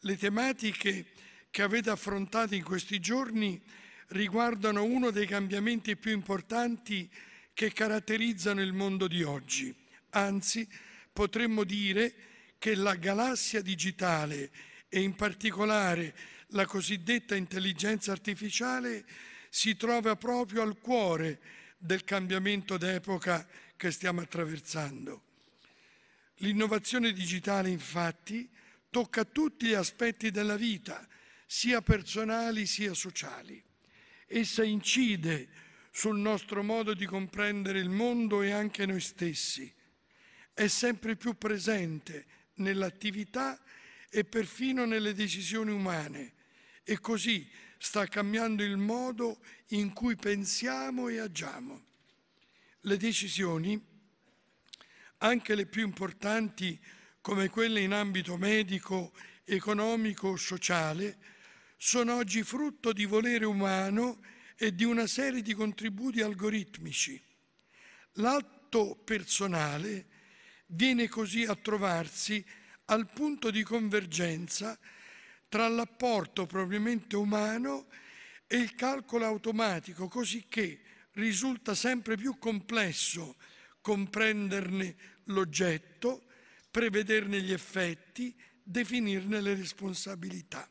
Le tematiche che avete affrontato in questi giorni riguardano uno dei cambiamenti più importanti che caratterizzano il mondo di oggi. Anzi, potremmo dire che la galassia digitale e in particolare la cosiddetta intelligenza artificiale si trova proprio al cuore del cambiamento d'epoca che stiamo attraversando. L'innovazione digitale, infatti, tocca tutti gli aspetti della vita, sia personali sia sociali. Essa incide sul nostro modo di comprendere il mondo e anche noi stessi. È sempre più presente nell'attività e perfino nelle decisioni umane e così sta cambiando il modo in cui pensiamo e agiamo. Le decisioni, anche le più importanti come quelle in ambito medico, economico o sociale, sono oggi frutto di volere umano e di una serie di contributi algoritmici. L'atto personale viene così a trovarsi al punto di convergenza tra l'apporto propriamente umano e il calcolo automatico, così che risulta sempre più complesso comprenderne l'oggetto, prevederne gli effetti, definirne le responsabilità.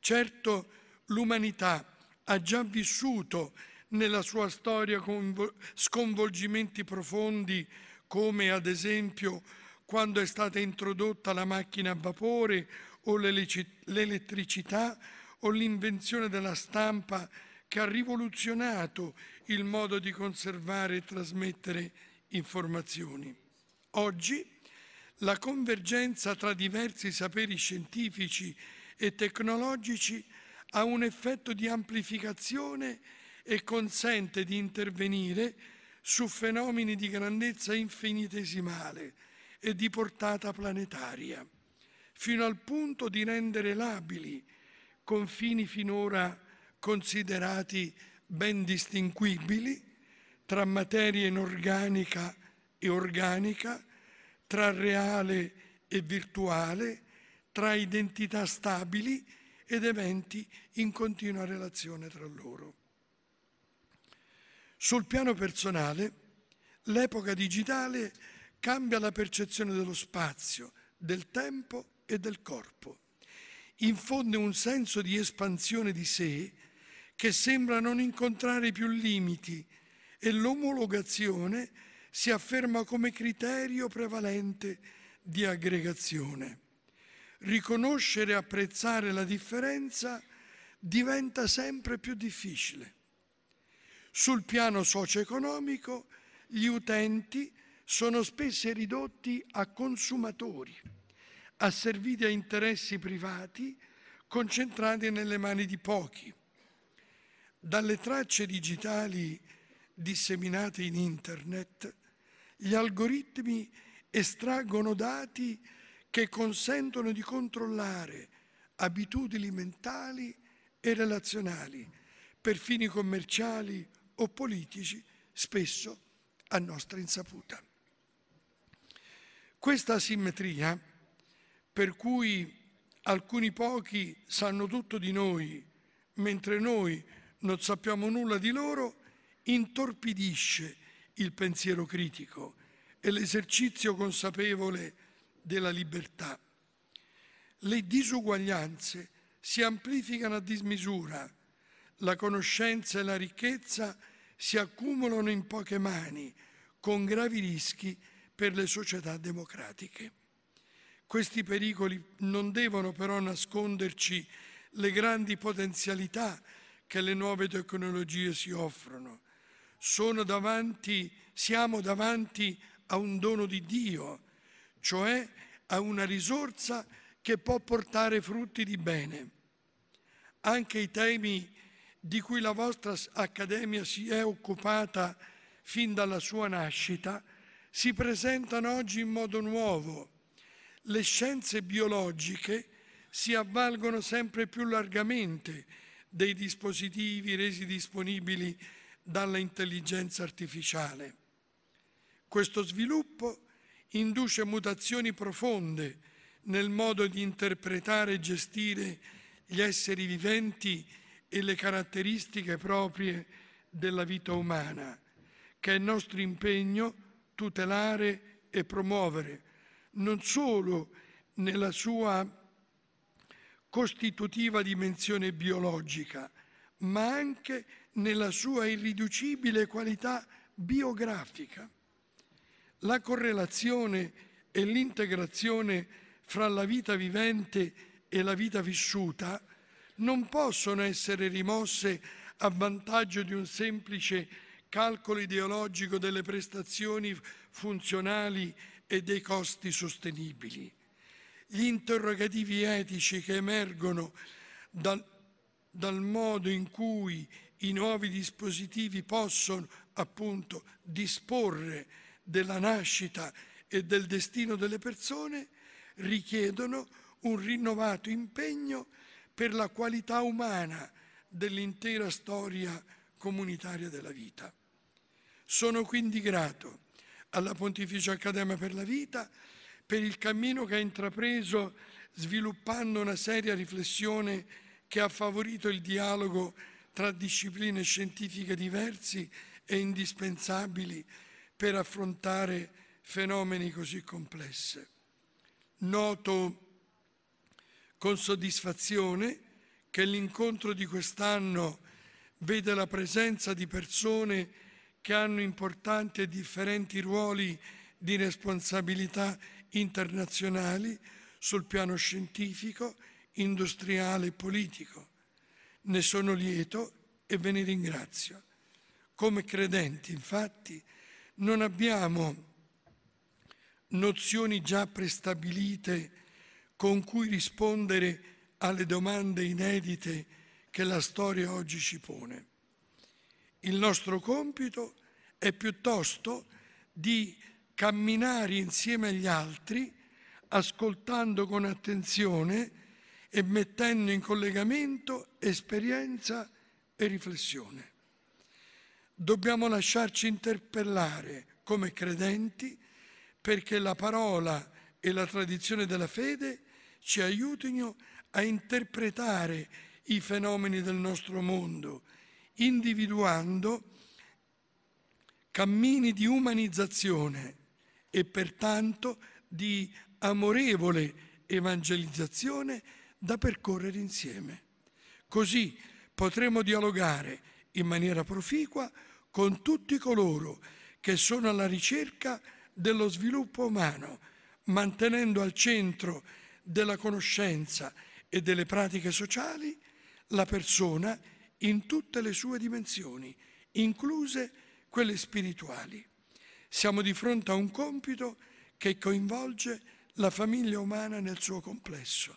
Certo, l'umanità ha già vissuto nella sua storia sconvolgimenti profondi come ad esempio quando è stata introdotta la macchina a vapore o l'elettricità o l'invenzione della stampa che ha rivoluzionato il modo di conservare e trasmettere informazioni. Oggi la convergenza tra diversi saperi scientifici e tecnologici ha un effetto di amplificazione e consente di intervenire su fenomeni di grandezza infinitesimale e di portata planetaria fino al punto di rendere labili confini finora considerati ben distinguibili tra materia inorganica e organica, tra reale e virtuale, tra identità stabili ed eventi in continua relazione tra loro. Sul piano personale, l'epoca digitale cambia la percezione dello spazio, del tempo e del corpo. Infonde un senso di espansione di sé che sembra non incontrare più limiti e l'omologazione si afferma come criterio prevalente di aggregazione. Riconoscere e apprezzare la differenza diventa sempre più difficile. Sul piano socio-economico gli utenti sono spesso ridotti a consumatori asserviti a interessi privati concentrati nelle mani di pochi. Dalle tracce digitali disseminate in Internet, gli algoritmi estraggono dati che consentono di controllare abitudini mentali e relazionali per fini commerciali o politici, spesso a nostra insaputa. Questa asimmetria per cui alcuni pochi sanno tutto di noi, mentre noi non sappiamo nulla di loro, intorpidisce il pensiero critico e l'esercizio consapevole della libertà. Le disuguaglianze si amplificano a dismisura, la conoscenza e la ricchezza si accumulano in poche mani, con gravi rischi per le società democratiche. Questi pericoli non devono però nasconderci le grandi potenzialità che le nuove tecnologie si offrono. Davanti, siamo davanti a un dono di Dio, cioè a una risorsa che può portare frutti di bene. Anche i temi di cui la vostra Accademia si è occupata fin dalla sua nascita si presentano oggi in modo nuovo le scienze biologiche si avvalgono sempre più largamente dei dispositivi resi disponibili dall'intelligenza artificiale. Questo sviluppo induce mutazioni profonde nel modo di interpretare e gestire gli esseri viventi e le caratteristiche proprie della vita umana, che è nostro impegno tutelare e promuovere non solo nella sua costitutiva dimensione biologica, ma anche nella sua irriducibile qualità biografica. La correlazione e l'integrazione fra la vita vivente e la vita vissuta non possono essere rimosse a vantaggio di un semplice calcolo ideologico delle prestazioni funzionali e dei costi sostenibili. Gli interrogativi etici che emergono dal, dal modo in cui i nuovi dispositivi possono appunto disporre della nascita e del destino delle persone richiedono un rinnovato impegno per la qualità umana dell'intera storia comunitaria della vita. Sono quindi grato alla Pontificia Accademia per la Vita per il cammino che ha intrapreso sviluppando una seria riflessione che ha favorito il dialogo tra discipline scientifiche diversi e indispensabili per affrontare fenomeni così complessi. Noto con soddisfazione che l'incontro di quest'anno vede la presenza di persone che hanno importanti e differenti ruoli di responsabilità internazionali sul piano scientifico, industriale e politico. Ne sono lieto e ve ne ringrazio. Come credenti, infatti, non abbiamo nozioni già prestabilite con cui rispondere alle domande inedite che la storia oggi ci pone. Il nostro compito è piuttosto di camminare insieme agli altri, ascoltando con attenzione e mettendo in collegamento esperienza e riflessione. Dobbiamo lasciarci interpellare come credenti perché la parola e la tradizione della fede ci aiutino a interpretare i fenomeni del nostro mondo individuando cammini di umanizzazione e pertanto di amorevole evangelizzazione da percorrere insieme. Così potremo dialogare in maniera proficua con tutti coloro che sono alla ricerca dello sviluppo umano, mantenendo al centro della conoscenza e delle pratiche sociali la persona in tutte le sue dimensioni, incluse quelle spirituali. Siamo di fronte a un compito che coinvolge la famiglia umana nel suo complesso.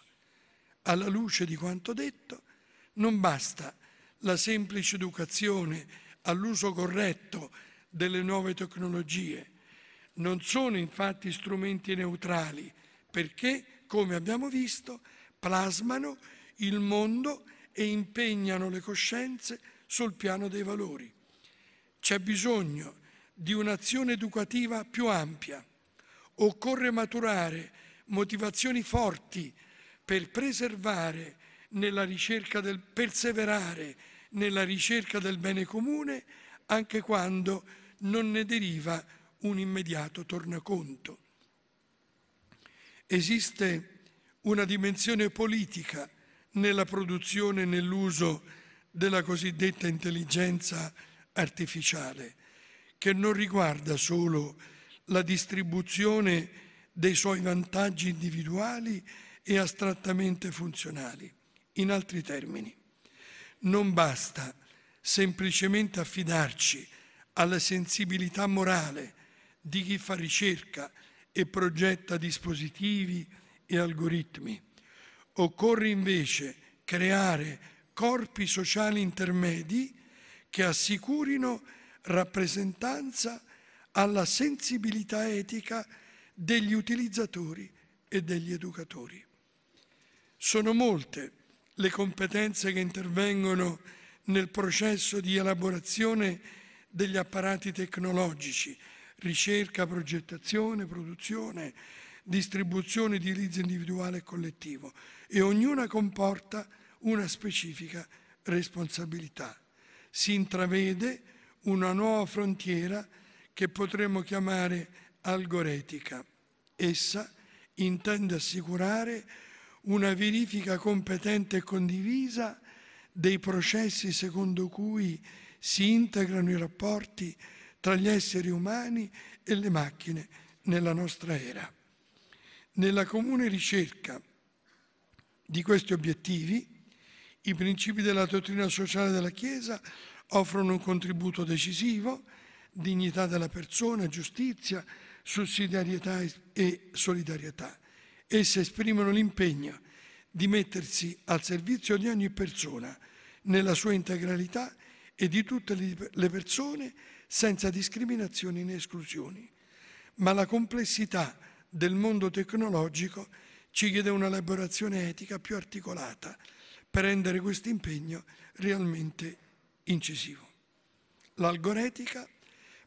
Alla luce di quanto detto, non basta la semplice educazione all'uso corretto delle nuove tecnologie. Non sono infatti strumenti neutrali perché, come abbiamo visto, plasmano il mondo e impegnano le coscienze sul piano dei valori. C'è bisogno di un'azione educativa più ampia. Occorre maturare motivazioni forti per preservare nella ricerca del perseverare nella ricerca del bene comune anche quando non ne deriva un immediato tornaconto. Esiste una dimensione politica nella produzione e nell'uso della cosiddetta intelligenza artificiale, che non riguarda solo la distribuzione dei suoi vantaggi individuali e astrattamente funzionali. In altri termini, non basta semplicemente affidarci alla sensibilità morale di chi fa ricerca e progetta dispositivi e algoritmi Occorre invece creare corpi sociali intermedi che assicurino rappresentanza alla sensibilità etica degli utilizzatori e degli educatori. Sono molte le competenze che intervengono nel processo di elaborazione degli apparati tecnologici, ricerca, progettazione, produzione, distribuzione di utilizzo individuale e collettivo e ognuna comporta una specifica responsabilità. Si intravede una nuova frontiera che potremmo chiamare algoretica. Essa intende assicurare una verifica competente e condivisa dei processi secondo cui si integrano i rapporti tra gli esseri umani e le macchine nella nostra era. Nella comune ricerca di questi obiettivi, i principi della dottrina sociale della Chiesa offrono un contributo decisivo, dignità della persona, giustizia, sussidiarietà e solidarietà. Esse esprimono l'impegno di mettersi al servizio di ogni persona, nella sua integralità e di tutte le persone, senza discriminazioni né esclusioni. Ma la complessità del mondo tecnologico ci chiede un'elaborazione etica più articolata per rendere questo impegno realmente incisivo. L'algoretica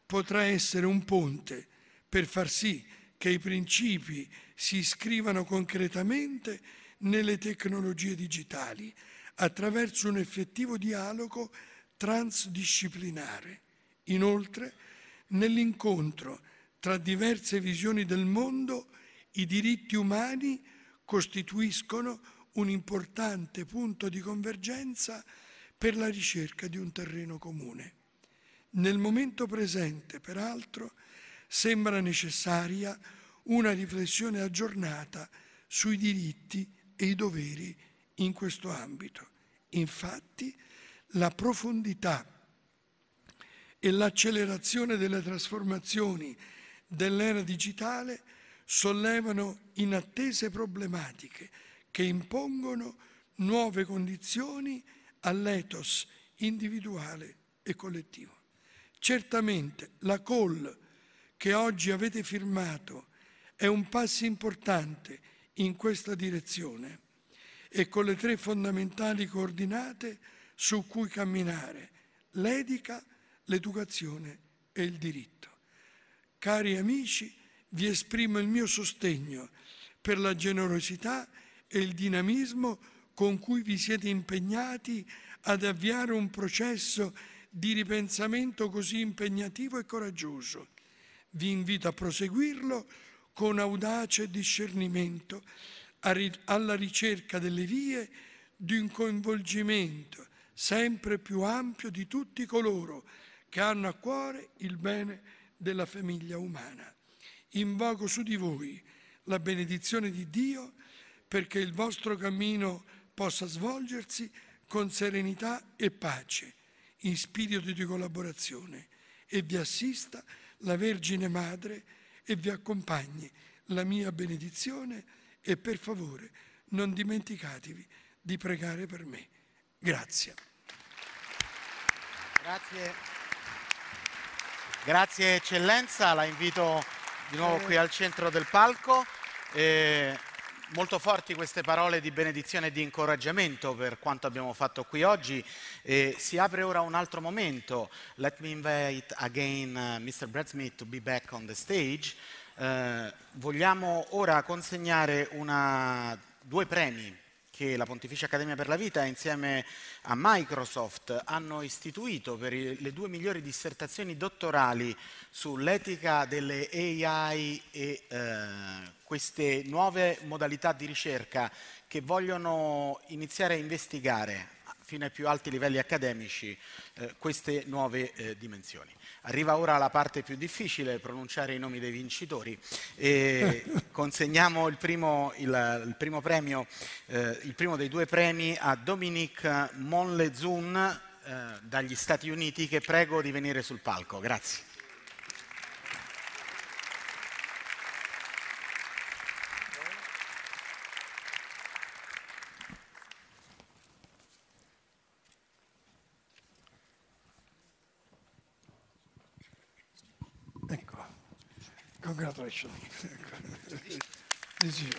potrà essere un ponte per far sì che i principi si iscrivano concretamente nelle tecnologie digitali attraverso un effettivo dialogo transdisciplinare. Inoltre, nell'incontro tra diverse visioni del mondo, i diritti umani costituiscono un importante punto di convergenza per la ricerca di un terreno comune. Nel momento presente, peraltro, sembra necessaria una riflessione aggiornata sui diritti e i doveri in questo ambito. Infatti, la profondità e l'accelerazione delle trasformazioni dell'era digitale sollevano inattese problematiche che impongono nuove condizioni all'etos individuale e collettivo. Certamente la call che oggi avete firmato è un passo importante in questa direzione e con le tre fondamentali coordinate su cui camminare, l'edica, l'educazione e il diritto. Cari amici, vi esprimo il mio sostegno per la generosità e il dinamismo con cui vi siete impegnati ad avviare un processo di ripensamento così impegnativo e coraggioso. Vi invito a proseguirlo con audace discernimento alla ricerca delle vie di un coinvolgimento sempre più ampio di tutti coloro che hanno a cuore il bene della famiglia umana. Invoco su di voi la benedizione di Dio perché il vostro cammino possa svolgersi con serenità e pace, in spirito di collaborazione, e vi assista la Vergine Madre e vi accompagni la mia benedizione e per favore non dimenticatevi di pregare per me. Grazie. Grazie. Grazie eccellenza, la invito di nuovo qui al centro del palco. Eh, molto forti queste parole di benedizione e di incoraggiamento per quanto abbiamo fatto qui oggi. Eh, si apre ora un altro momento. Let me invite again uh, eh, Mr. Bradsmith to be back on the stage. Eh, vogliamo ora consegnare una, due premi che la Pontificia Accademia per la Vita insieme a Microsoft hanno istituito per le due migliori dissertazioni dottorali sull'etica delle AI e eh, queste nuove modalità di ricerca che vogliono iniziare a investigare fino ai più alti livelli accademici eh, queste nuove eh, dimensioni. Arriva ora la parte più difficile, pronunciare i nomi dei vincitori. E consegniamo il primo, il, il primo premio, eh, il primo dei due premi a Dominique Monlezun eh, dagli Stati Uniti che prego di venire sul palco. Grazie. Congratulations. This is you.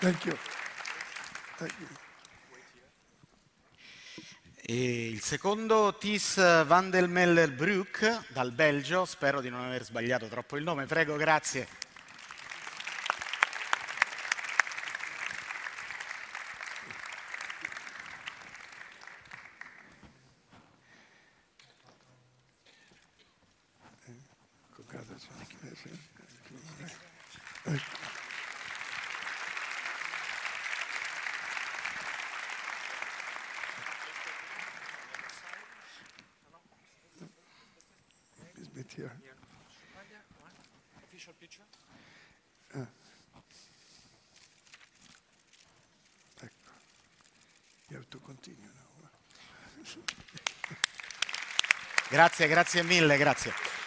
Thank you. Thank you. E il secondo Tis Vandelmellerbruck dal Belgio, spero di non aver sbagliato troppo il nome, prego, grazie. Grazie, grazie mille, grazie.